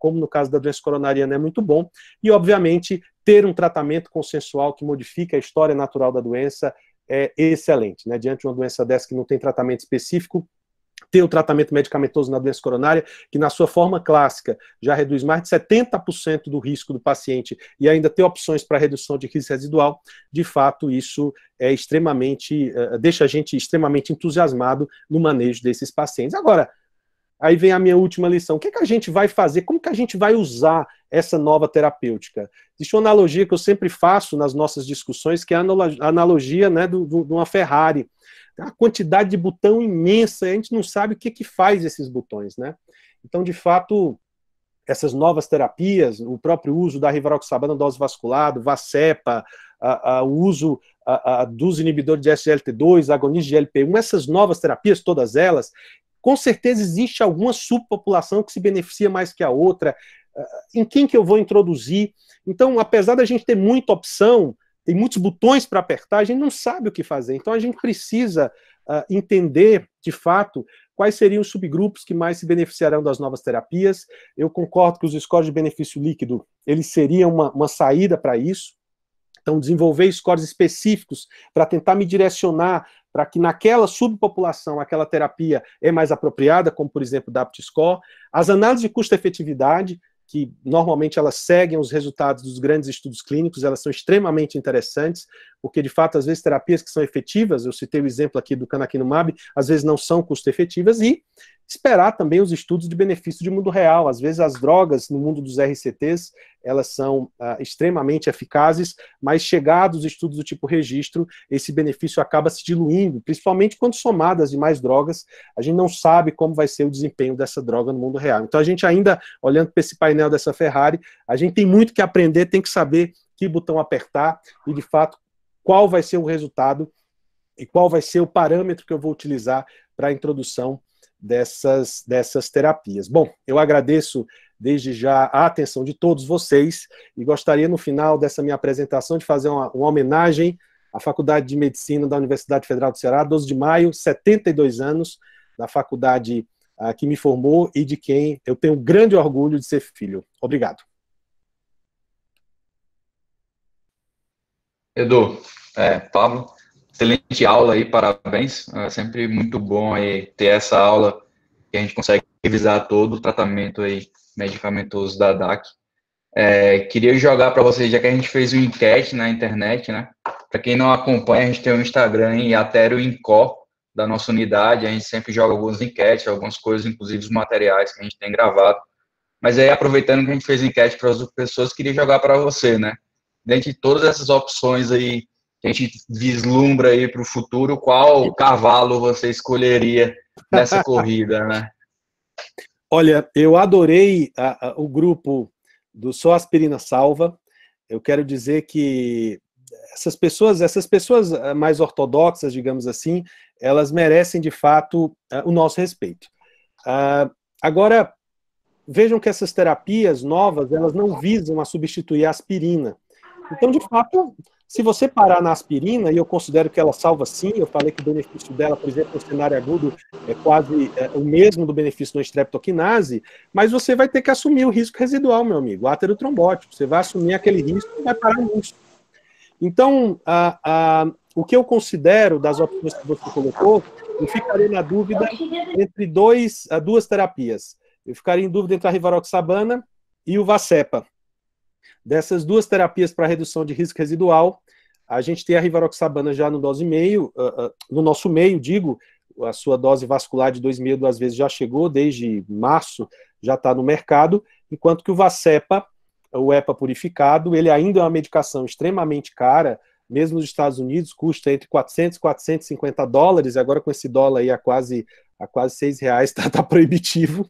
como no caso da doença coronariana, é muito bom. E, obviamente, ter um tratamento consensual que modifica a história natural da doença é excelente. Né? Diante de uma doença dessa que não tem tratamento específico, ter o tratamento medicamentoso na doença coronária, que na sua forma clássica já reduz mais de 70% do risco do paciente e ainda ter opções para redução de risco residual, de fato isso é extremamente, eh, deixa a gente extremamente entusiasmado no manejo desses pacientes. Agora, Aí vem a minha última lição. O que, é que a gente vai fazer? Como que a gente vai usar essa nova terapêutica? Existe uma analogia que eu sempre faço nas nossas discussões, que é a analogia né, do, do, de uma Ferrari. A quantidade de botão imensa, a gente não sabe o que, é que faz esses botões. Né? Então, de fato, essas novas terapias, o próprio uso da rivaroxabana dose vascular, do Vacepa, a, a, o uso a, dos inibidores de SGLT2, agonistas de GLP-1, essas novas terapias, todas elas, com certeza existe alguma subpopulação que se beneficia mais que a outra. Ah, em quem que eu vou introduzir? Então, apesar da gente ter muita opção, tem muitos botões para apertar, a gente não sabe o que fazer. Então, a gente precisa uh, entender, de fato, quais seriam os subgrupos que mais se beneficiarão das novas terapias. Eu concordo que os scores de benefício líquido, eles seriam uma, uma saída para isso. Então, desenvolver scores específicos para tentar me direcionar para que naquela subpopulação aquela terapia é mais apropriada, como por exemplo o DAPT-score, as análises de custo-efetividade, que normalmente elas seguem os resultados dos grandes estudos clínicos, elas são extremamente interessantes, porque de fato, às vezes, terapias que são efetivas, eu citei o exemplo aqui do canakinumab, às vezes não são custo-efetivas, e esperar também os estudos de benefício de mundo real. Às vezes, as drogas no mundo dos RCTs, elas são ah, extremamente eficazes, mas chegados estudos do tipo registro, esse benefício acaba se diluindo, principalmente quando somadas de mais drogas, a gente não sabe como vai ser o desempenho dessa droga no mundo real. Então, a gente ainda, olhando para esse painel dessa Ferrari, a gente tem muito que aprender, tem que saber que botão apertar e, de fato, qual vai ser o resultado e qual vai ser o parâmetro que eu vou utilizar para a introdução dessas, dessas terapias. Bom, eu agradeço desde já a atenção de todos vocês e gostaria, no final dessa minha apresentação, de fazer uma, uma homenagem à Faculdade de Medicina da Universidade Federal do Ceará, 12 de maio, 72 anos, da faculdade ah, que me formou e de quem eu tenho grande orgulho de ser filho. Obrigado. Edu, é, Pablo, tá excelente aula aí, parabéns. É sempre muito bom aí ter essa aula que a gente consegue revisar todo o tratamento aí medicamentoso da DAC. É, queria jogar para vocês, já que a gente fez uma enquete na internet, né? Para quem não acompanha, a gente tem um Instagram e até o Incó da nossa unidade, a gente sempre joga algumas enquetes, algumas coisas, inclusive os materiais que a gente tem gravado. Mas aí, aproveitando que a gente fez enquete para as pessoas, queria jogar para você, né? dentre todas essas opções aí que a gente vislumbra aí para o futuro, qual cavalo você escolheria nessa corrida, né? Olha, eu adorei a, a, o grupo do Só Aspirina Salva. Eu quero dizer que essas pessoas, essas pessoas eh, mais ortodoxas, digamos assim, elas merecem de fato eh, o nosso respeito. Uh, agora, vejam que essas terapias novas, elas não visam a substituir a aspirina. Então, de fato, se você parar na aspirina, e eu considero que ela salva sim, eu falei que o benefício dela, por exemplo, no cenário agudo é quase é, o mesmo do benefício da estreptoquinase, mas você vai ter que assumir o risco residual, meu amigo, aterotrombótico. Você vai assumir aquele risco e vai parar nisso. Então, a, a, o que eu considero das opções que você colocou, eu ficarei na dúvida entre dois, duas terapias. Eu ficaria em dúvida entre a rivaroxabana e o Vacepa. Dessas duas terapias para redução de risco residual, a gente tem a rivaroxabana já no dose meio, uh, uh, no nosso meio, digo, a sua dose vascular de 2,5 duas vezes já chegou, desde março já está no mercado, enquanto que o Vacepa, o EPA purificado, ele ainda é uma medicação extremamente cara, mesmo nos Estados Unidos custa entre 400 e 450 dólares, agora com esse dólar aí a quase a quase seis reais está tá proibitivo.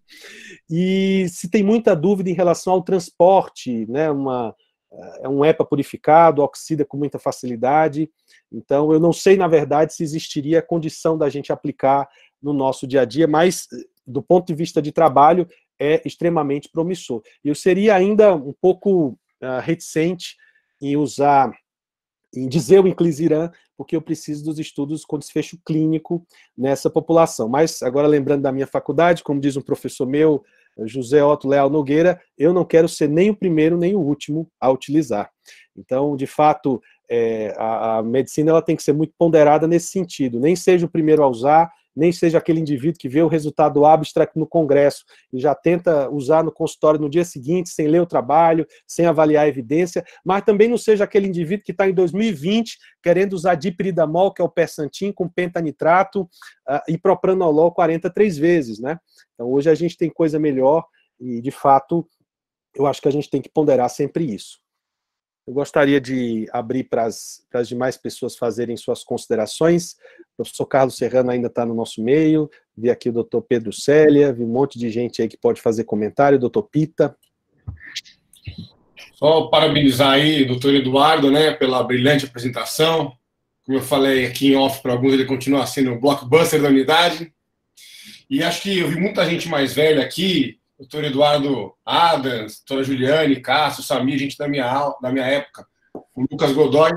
E se tem muita dúvida em relação ao transporte, né? Uma, eh, é um EPA purificado, oxida com muita facilidade. Então, eu não sei, na verdade, se existiria a condição da gente aplicar no nosso dia a dia, mas eh, do ponto de vista de trabalho, é extremamente promissor. Eu seria ainda um pouco uh, reticente em usar em dizer o inclisirã, porque eu preciso dos estudos com desfecho clínico nessa população. Mas, agora lembrando da minha faculdade, como diz um professor meu, José Otto Leal Nogueira, eu não quero ser nem o primeiro nem o último a utilizar. Então, de fato, é, a, a, medicina ela tem que ser muito ponderada nesse sentido. Nem seja o primeiro a usar, nem seja aquele indivíduo que vê o resultado abstract no congresso e já tenta usar no consultório no dia seguinte, sem ler o trabalho, sem avaliar a evidência, mas também não seja aquele indivíduo que está em 2020 querendo usar dipiridamol, que é o persantin, com pentanitrato uh, e propranolol 43 vezes, né? Então, hoje a gente tem coisa melhor e, de fato, eu acho que a gente tem que ponderar sempre isso. Eu gostaria de abrir para as demais pessoas fazerem suas considerações. O professor Carlos Serrano ainda está no nosso meio. Vi aqui o doutor Pedro Célia, vi um monte de gente aí que pode fazer comentário, doutor Pita. Só parabenizar aí, doutor Eduardo, né, pela brilhante apresentação. Como eu falei aqui em off para alguns, ele continua sendo o blockbuster da unidade. E acho que eu vi muita gente mais velha aqui, doutor Eduardo Adams, doutora Juliane, Cássio, Samir, gente da minha, da minha época, o Lucas Godoy.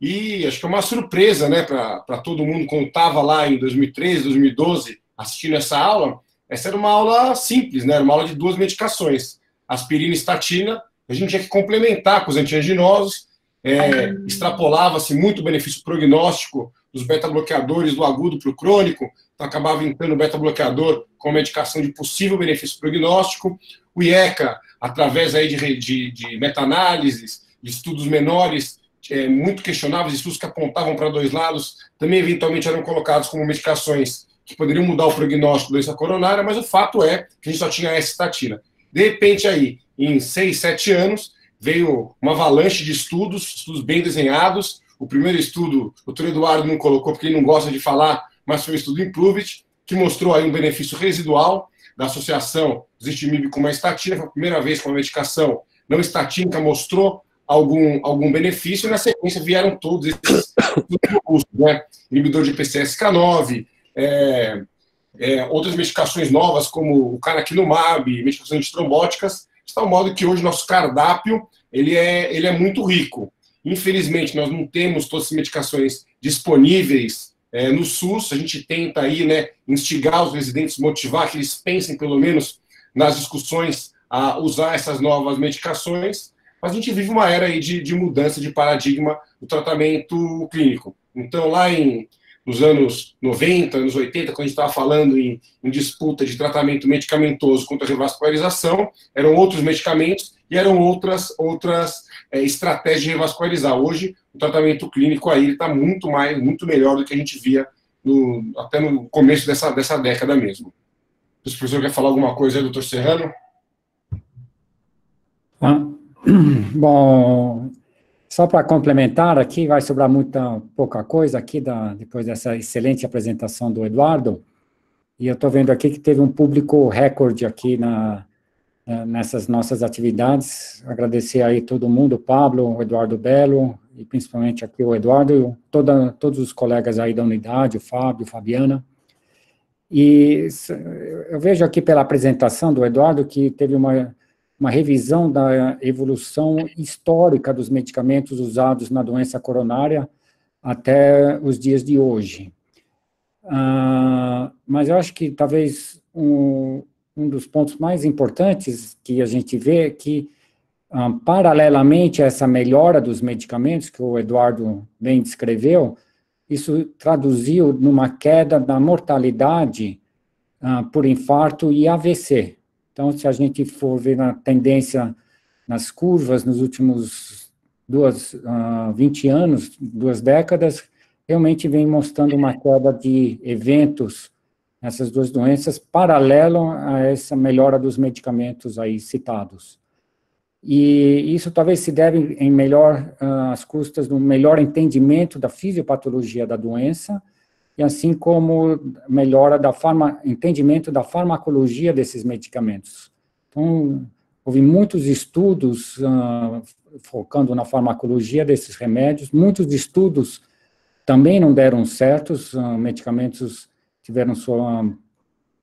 E acho que é uma surpresa né, para todo mundo, que estava lá em 2013, 2012, assistindo essa aula. Essa era uma aula simples, né? Era uma aula de duas medicações, aspirina e estatina. A gente tinha que complementar com os antianginosos. É, extrapolava-se muito benefício prognóstico dos beta-bloqueadores do agudo para o crônico. Então, acabava entrando beta-bloqueador com medicação de possível benefício prognóstico. O IECA, através aí de, de, de meta-análises, de estudos menores, é, muito questionáveis, estudos que apontavam para dois lados, também eventualmente eram colocados como medicações que poderiam mudar o prognóstico da doença coronária, mas o fato é que a gente só tinha essa estatina. De repente, aí, em seis, sete anos, veio uma avalanche de estudos, estudos bem desenhados. O primeiro estudo, o doutor Eduardo não colocou porque ele não gosta de falar, mas foi o estudo Improvit, que mostrou aí um benefício residual da associação Zistimib com uma estatina. Foi a primeira vez que uma medicação não estatínica mostrou algum, algum benefício. E na sequência vieram todos esses robustos, né? Inibidor de PCSK9, é, é, outras medicações novas, como o canakinumab, medicações antitrombóticas de tal modo que hoje nosso cardápio ele é, ele é muito rico. Infelizmente, nós não temos todas as medicações disponíveis é, no SUS, a gente tenta aí, né, instigar os residentes, motivar que eles pensem, pelo menos, nas discussões a usar essas novas medicações, mas a gente vive uma era aí de, de mudança de paradigma do tratamento clínico. Então, lá em, nos anos 90, anos 80, quando a gente estava falando em, em, disputa de tratamento medicamentoso contra a revascularização, eram outros medicamentos e eram outras, outras é, estratégias de revascularizar. Hoje, o tratamento clínico aí está muito mais, muito melhor do que a gente via no, até no começo dessa, dessa década mesmo. Se o professor quer falar alguma coisa aí, doutor Serrano? Ah. bom, só para complementar aqui, vai sobrar muita pouca coisa aqui, da, depois dessa excelente apresentação do Eduardo, e eu estou vendo aqui que teve um público recorde aqui na, nessas nossas atividades, agradecer aí todo mundo, Pablo, Eduardo Belo, e principalmente aqui o Eduardo, toda, todos os colegas aí da unidade, o Fábio, Fabiana. E eu vejo aqui pela apresentação do Eduardo que teve uma, uma revisão da evolução histórica dos medicamentos usados na doença coronária até os dias de hoje. Ah, mas eu acho que talvez um, um dos pontos mais importantes que a gente vê é que ah, paralelamente a essa melhora dos medicamentos que o Eduardo bem descreveu, isso traduziu numa queda da mortalidade ah, por infarto e AVC. Então, se a gente for ver na tendência nas curvas nos últimos duas, 20 ah, anos, duas décadas, realmente vem mostrando uma queda de eventos nessas duas doenças, paralelo a essa melhora dos medicamentos aí citados e isso talvez se deve em melhor ah, às custas do melhor entendimento da fisiopatologia da doença e assim como melhora da forma entendimento da farmacologia desses medicamentos. Então, houve muitos estudos uh, focando na farmacologia desses remédios, muitos estudos também não deram certos, uh, medicamentos tiveram sua,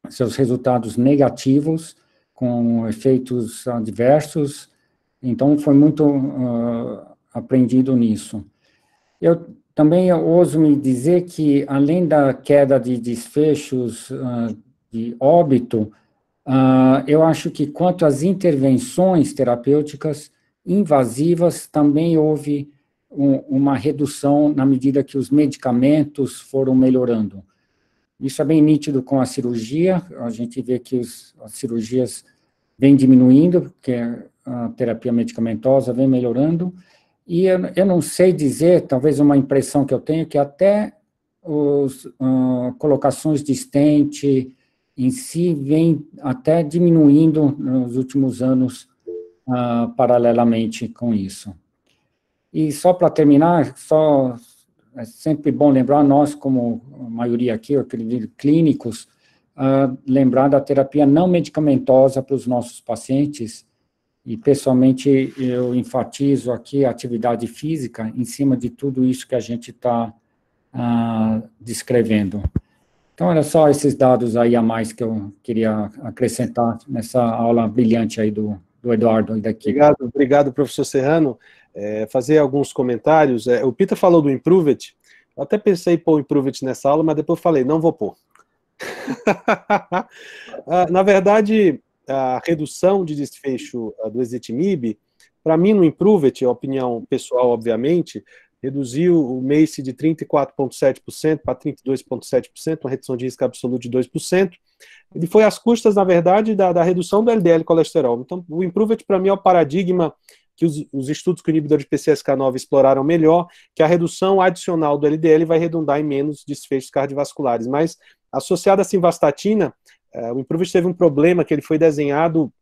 seus resultados negativos, com efeitos adversos, então, foi muito uh, aprendido nisso. Eu também eu ouso me dizer que, além da queda de desfechos uh, de óbito, uh, eu acho que quanto às intervenções terapêuticas invasivas, também houve um, uma redução na medida que os medicamentos foram melhorando. Isso é bem nítido com a cirurgia, a gente vê que os, as cirurgias vêm diminuindo, porque a terapia medicamentosa vem melhorando, e eu, eu, não sei dizer, talvez uma impressão que eu tenho, que até as uh, ah, colocações de estente em si vem até diminuindo nos últimos anos uh, paralelamente com isso. E só para terminar, só é sempre bom lembrar, nós como a maioria aqui, eu acredito, clínicos, uh, lembrar da terapia não medicamentosa para os nossos pacientes, e pessoalmente eu enfatizo aqui a atividade física em cima de tudo isso que a gente está ah, descrevendo. Então, era só esses dados aí a mais que eu queria acrescentar nessa aula brilhante aí do, do Eduardo e daqui. Obrigado, obrigado, professor Serrano. É, fazer alguns comentários. É, o Pita falou do Improvet. Eu até pensei em pôr o Improvet nessa aula, mas depois falei, não vou pôr. Ah, na verdade, a redução de desfecho ah, do ezetimibe, para mim no Improvet, opinião pessoal, obviamente, reduziu o MACE de 34,7% para 32,7%, uma redução de risco absoluto de 2%. Ele foi às custas, na verdade, da, da redução do LDL colesterol. Então, o Improvet, para mim, é o paradigma que os, os, estudos que o inibidor de PCSK9 exploraram melhor, que a redução adicional do LDL vai redundar em menos desfechos cardiovasculares. Mas, associada à simvastatina, é, o Improvist teve um problema que ele foi desenhado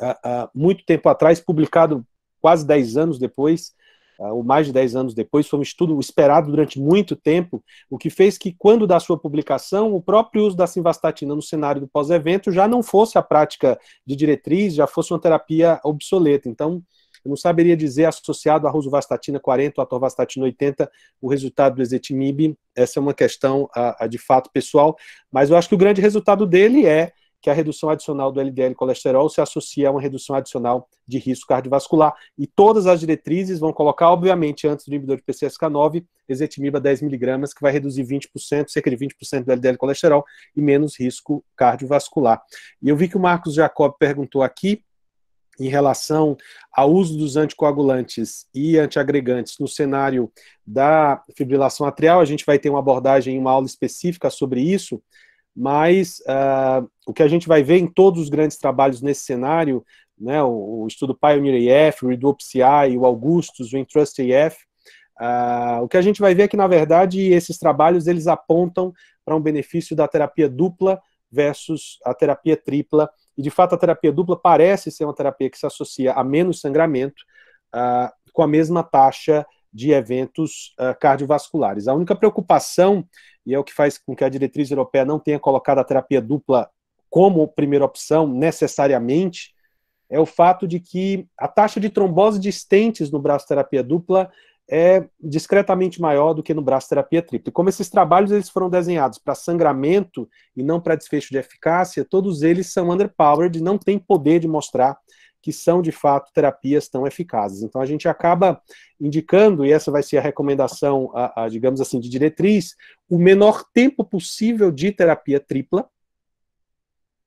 ah, ah, muito tempo atrás, publicado quase 10 anos depois, ah, ou mais de 10 anos depois, foi um estudo esperado durante muito tempo, o que fez que, quando da sua publicação, o próprio uso da simvastatina no cenário do pós-evento já não fosse a prática de diretriz, já fosse uma terapia obsoleta. Então, eu não saberia dizer, associado à rosuvastatina 40 ou à torvastatina 80, o resultado do ezetimib. Essa é uma questão, a, a, de fato, pessoal. Mas eu acho que o grande resultado dele é que a redução adicional do LDL colesterol se associa a uma redução adicional de risco cardiovascular. E todas as diretrizes vão colocar, obviamente, antes do inibidor de PCSK9, a 10mg, que vai reduzir 20%, cerca de 20% do LDL colesterol e menos risco cardiovascular. E eu vi que o Marcos Jacob perguntou aqui em relação ao uso dos anticoagulantes e antiagregantes no cenário da fibrilação atrial, a gente vai ter uma abordagem, uma aula específica sobre isso, mas uh, o que a gente vai ver em todos os grandes trabalhos nesse cenário, né, o, o estudo Pioneer AF, o ReduOpCI, o Augustus, o Entrust AF, uh, ah, o que a gente vai ver é que, na verdade, esses trabalhos eles apontam para um benefício da terapia dupla versus a terapia tripla e, de fato, a terapia dupla parece ser uma terapia que se associa a menos sangramento uh, com a mesma taxa de eventos uh, cardiovasculares. A única preocupação, e é o que faz com que a diretriz europeia não tenha colocado a terapia dupla como primeira opção necessariamente, é o fato de que a taxa de trombose de estentes no braço terapia dupla é discretamente maior do que no braço terapia tripla. E como esses trabalhos eles foram desenhados para sangramento e não para desfecho de eficácia, todos eles são underpowered, não tem poder de mostrar que são de fato terapias tão eficazes. Então a gente acaba indicando, e essa vai ser a recomendação, a, a, digamos assim, de diretriz, o menor tempo possível de terapia tripla,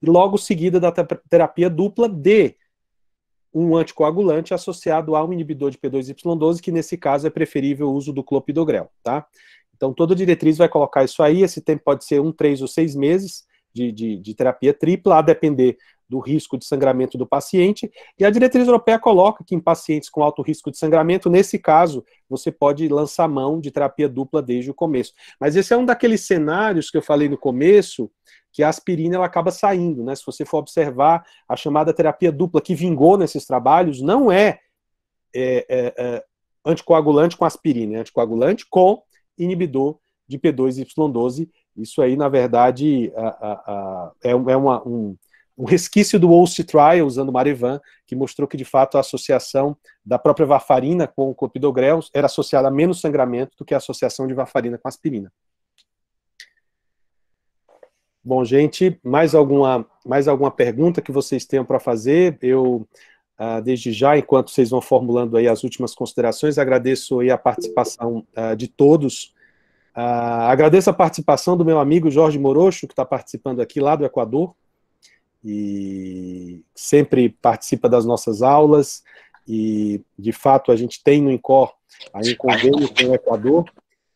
e logo seguida da terapia dupla de um anticoagulante associado a um inibidor de P2Y12, que nesse caso é preferível o uso do clopidogrel, tá? Então, toda diretriz vai colocar isso aí. Esse tempo pode ser um, três ou seis meses de, de, de terapia tripla, a depender do risco de sangramento do paciente. E a diretriz europeia coloca que em pacientes com alto risco de sangramento, nesse caso, você pode lançar mão de terapia dupla desde o começo. Mas esse é um daqueles cenários que eu falei no começo, que a aspirina ela acaba saindo, né? Se você for observar a chamada terapia dupla que vingou nesses trabalhos, não é, é, é, é anticoagulante com aspirina, é anticoagulante com inibidor de P2Y12. Isso aí, na verdade, é, é, uma, um, um, resquício do OSCE Trial, usando Marevan, que mostrou que, de fato, a associação da própria varfarina com o copidogrel era associada a menos sangramento do que a associação de varfarina com aspirina. Bom, gente, mais alguma, mais alguma pergunta que vocês tenham para fazer? Eu, ah, desde já, enquanto vocês vão formulando aí as últimas considerações, agradeço aí a participação ah, de todos. Ah, agradeço a participação do meu amigo Jorge Morocho, que está participando aqui lá do Equador, e sempre participa das nossas aulas, e, de fato, a gente tem no INCOR aí um convênio com o Equador,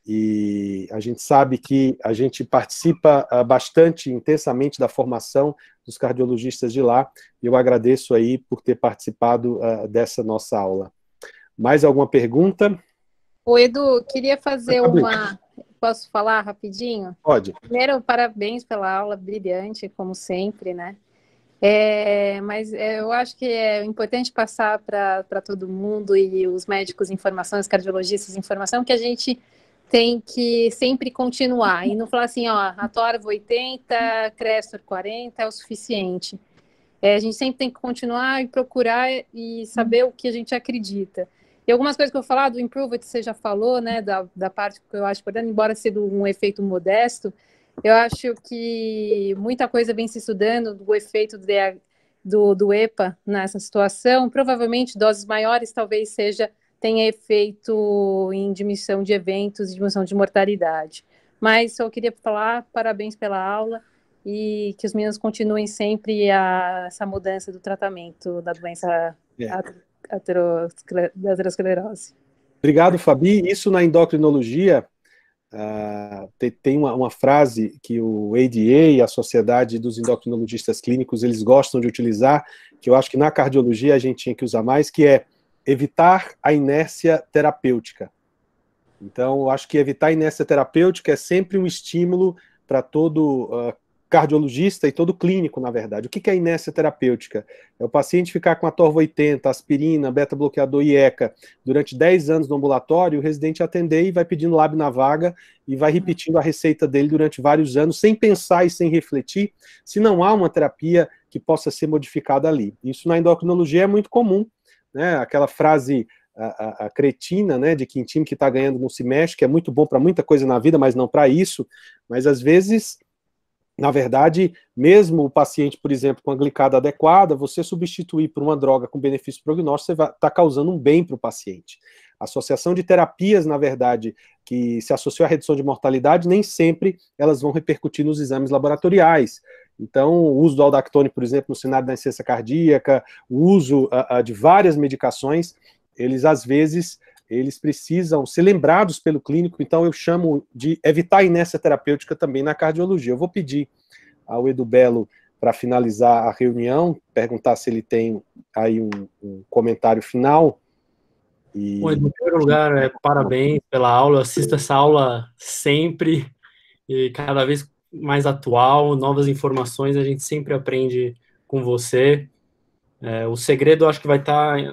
e a gente sabe que a gente participa ah, bastante intensamente da formação dos cardiologistas de lá. Eu agradeço aí por ter participado ah, dessa nossa aula. Mais alguma pergunta? O Edu, queria fazer uma. Posso falar rapidinho? Pode. Primeiro, parabéns pela aula brilhante, como sempre, né? É, mas é, eu acho que é importante passar para todo mundo e os médicos informações, cardiologistas informação, que a gente tem que sempre continuar e não falar assim, ó, a Torvo 80, Crestor 40 é o suficiente. É, a gente sempre tem que continuar e procurar e saber o que a gente acredita. E algumas coisas que eu falar do Improve, que você já falou, né, da, da parte que eu acho importante, embora seja um efeito modesto, eu acho que muita coisa vem se estudando do efeito do, do, do EPA nessa situação. Provavelmente doses maiores talvez seja tenha efeito em diminuição de eventos e diminuição de mortalidade. Mas só queria falar parabéns pela aula e que os meninos continuem sempre a, essa mudança do tratamento da doença é. aterosclerose. Obrigado, Fabi. Isso na endocrinologia uh, ah, tem, tem uma, uma, frase que o ADA, a Sociedade dos Endocrinologistas Clínicos, eles gostam de utilizar, que eu acho que na cardiologia a gente tinha que usar mais, que é evitar a inércia terapêutica. Então, acho que evitar a inércia terapêutica é sempre um estímulo para todo uh, cardiologista e todo clínico, na verdade. O que é inércia terapêutica? É o paciente ficar com a torva 80, aspirina, beta-bloqueador e ECA durante 10 anos no ambulatório, o residente atender e vai pedindo lab na vaga e vai repetindo a receita dele durante vários anos, sem pensar e sem refletir se não há uma terapia que possa ser modificada ali. Isso na endocrinologia é muito comum, né? Aquela frase a, a, a, cretina, né, de que em time que está ganhando não se mexe, que é muito bom para muita coisa na vida, mas não para isso. Mas às vezes, na verdade, mesmo o paciente, por exemplo, com a glicada adequada, você substituir por uma droga com benefício prognóstico, você está causando um bem para o paciente associação de terapias, na verdade, que se associou à redução de mortalidade, nem sempre elas vão repercutir nos exames laboratoriais. Então, o uso do aldactone, por exemplo, no cenário da insuficiência cardíaca, o uso ah, ah, de várias medicações, eles às vezes eles precisam ser lembrados pelo clínico, então eu chamo de evitar inércia terapêutica também na cardiologia. Eu vou pedir ao Edu Belo para finalizar a reunião, perguntar se ele tem aí um, um comentário final e... Bom, em primeiro lugar, é, parabéns pela aula. Eu assisto essa aula sempre e cada vez mais atual, novas informações, a gente sempre aprende com você. É, o segredo, acho que vai estar tá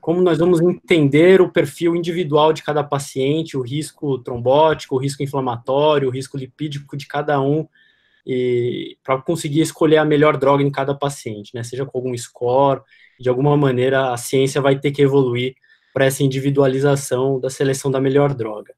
como nós vamos entender o perfil individual de cada paciente, o risco trombótico, o risco inflamatório, o risco lipídico de cada um, e para conseguir escolher a melhor droga em cada paciente, né? Seja com algum score, de alguma maneira a ciência vai ter que evoluir para essa individualização da seleção da melhor droga.